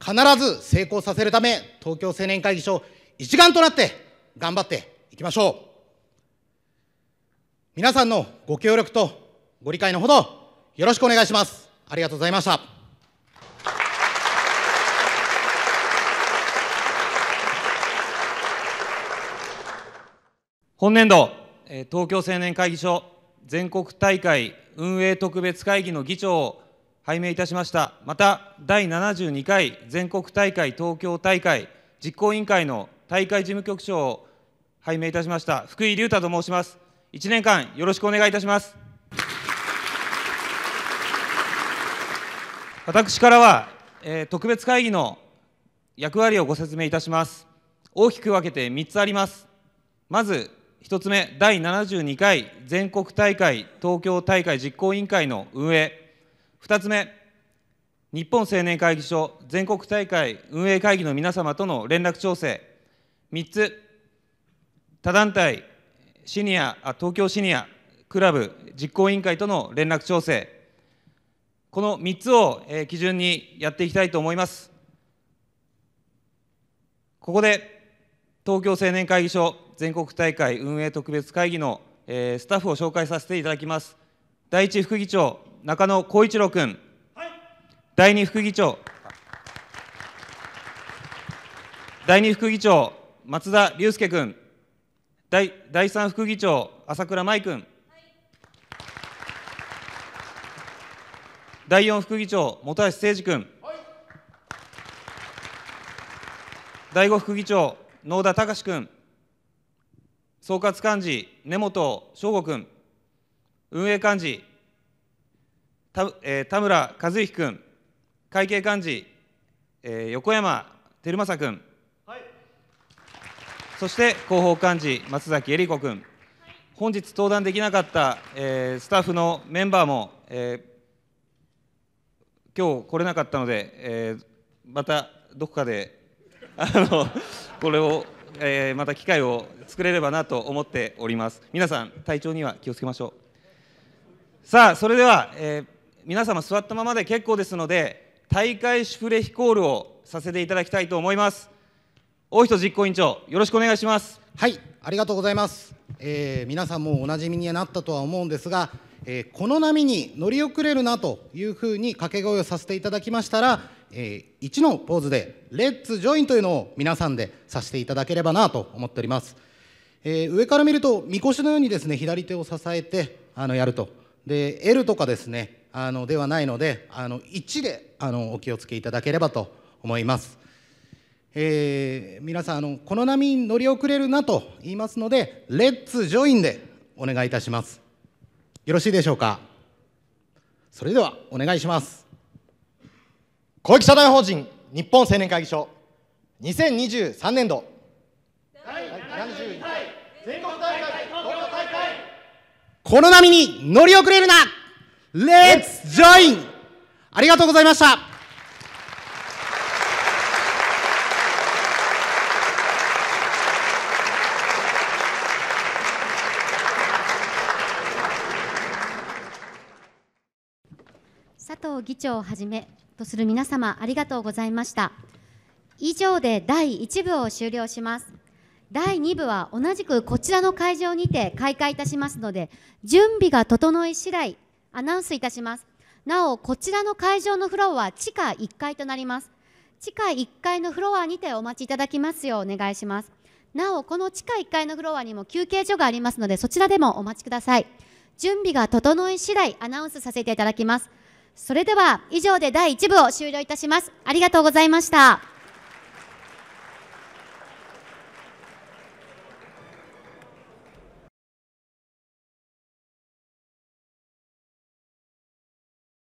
必ず成功させるため、東京青年会議所一丸となって頑張っていきましょう。皆さんのご協力とご理解のほどよろしくお願いします。ありがとうございました。本年度、東京青年会議所全国大会運営特別会議の議長を拝命いたしましたまた第72回全国大会東京大会実行委員会の大会事務局長を拝命いたしました福井竜太と申します1年間よろしくお願いいたします私からは、えー、特別会議の役割をご説明いたします大きく分けて3つありますまず1つ目、第72回全国大会東京大会実行委員会の運営、2つ目、日本青年会議所全国大会運営会議の皆様との連絡調整、3つ、他団体シニア東京シニアクラブ実行委員会との連絡調整、この3つを基準にやっていきたいと思います。ここで東京青年会議所全国大会運営特別会議の、えー、スタッフを紹介させていただきます第一副議長中野浩一郎君、はい、第二副議長第二副議長松田龍介君第第3副議長朝倉舞君、第4副議長本橋誠二君、はい、第5副議長野田隆君総括幹事根本翔吾君運営幹事田,、えー、田村和之君会計幹事、えー、横山照正君、はい、そして広報幹事松崎恵理子君、はい、本日登壇できなかった、えー、スタッフのメンバーも、えー、今日来れなかったので、えー、またどこかであのこれを、えー、また機会を作れればなと思っております皆さん体調には気をつけましょうさあそれでは、えー、皆様座ったままで結構ですので大会シュプレヒコールをさせていただきたいと思います大人実行委員長よろしくお願いしますはいありがとうございます、えー、皆さんもおなじみになったとは思うんですがえー、この波に乗り遅れるなというふうに掛け声をさせていただきましたら、えー、1のポーズで「レッツジョイン」というのを皆さんでさせていただければなと思っております、えー、上から見るとみこしのようにですね左手を支えてあのやるとで L とかですねあのではないのであの1であのお気をつけいただければと思います、えー、皆さんあのこの波に乗り遅れるなと言いますので「レッツジョイン」でお願いいたしますよろしいでしょうかそれではお願いします公益社団法人日本青年会議所2023年度第7 2回全国大会東京大会この波に乗り遅れるなレッツジョインありがとうございました佐藤議長をはじめとする皆様ありがとうございました以上で第1部を終了します第2部は同じくこちらの会場にて開会いたしますので準備が整い次第アナウンスいたしますなおこちらの会場のフロアは地下1階となります地下1階のフロアにてお待ちいただきますようお願いしますなおこの地下1階のフロアにも休憩所がありますのでそちらでもお待ちください準備が整い次第アナウンスさせていただきますそれでは以上で第1部を終了いたしますありがとうございました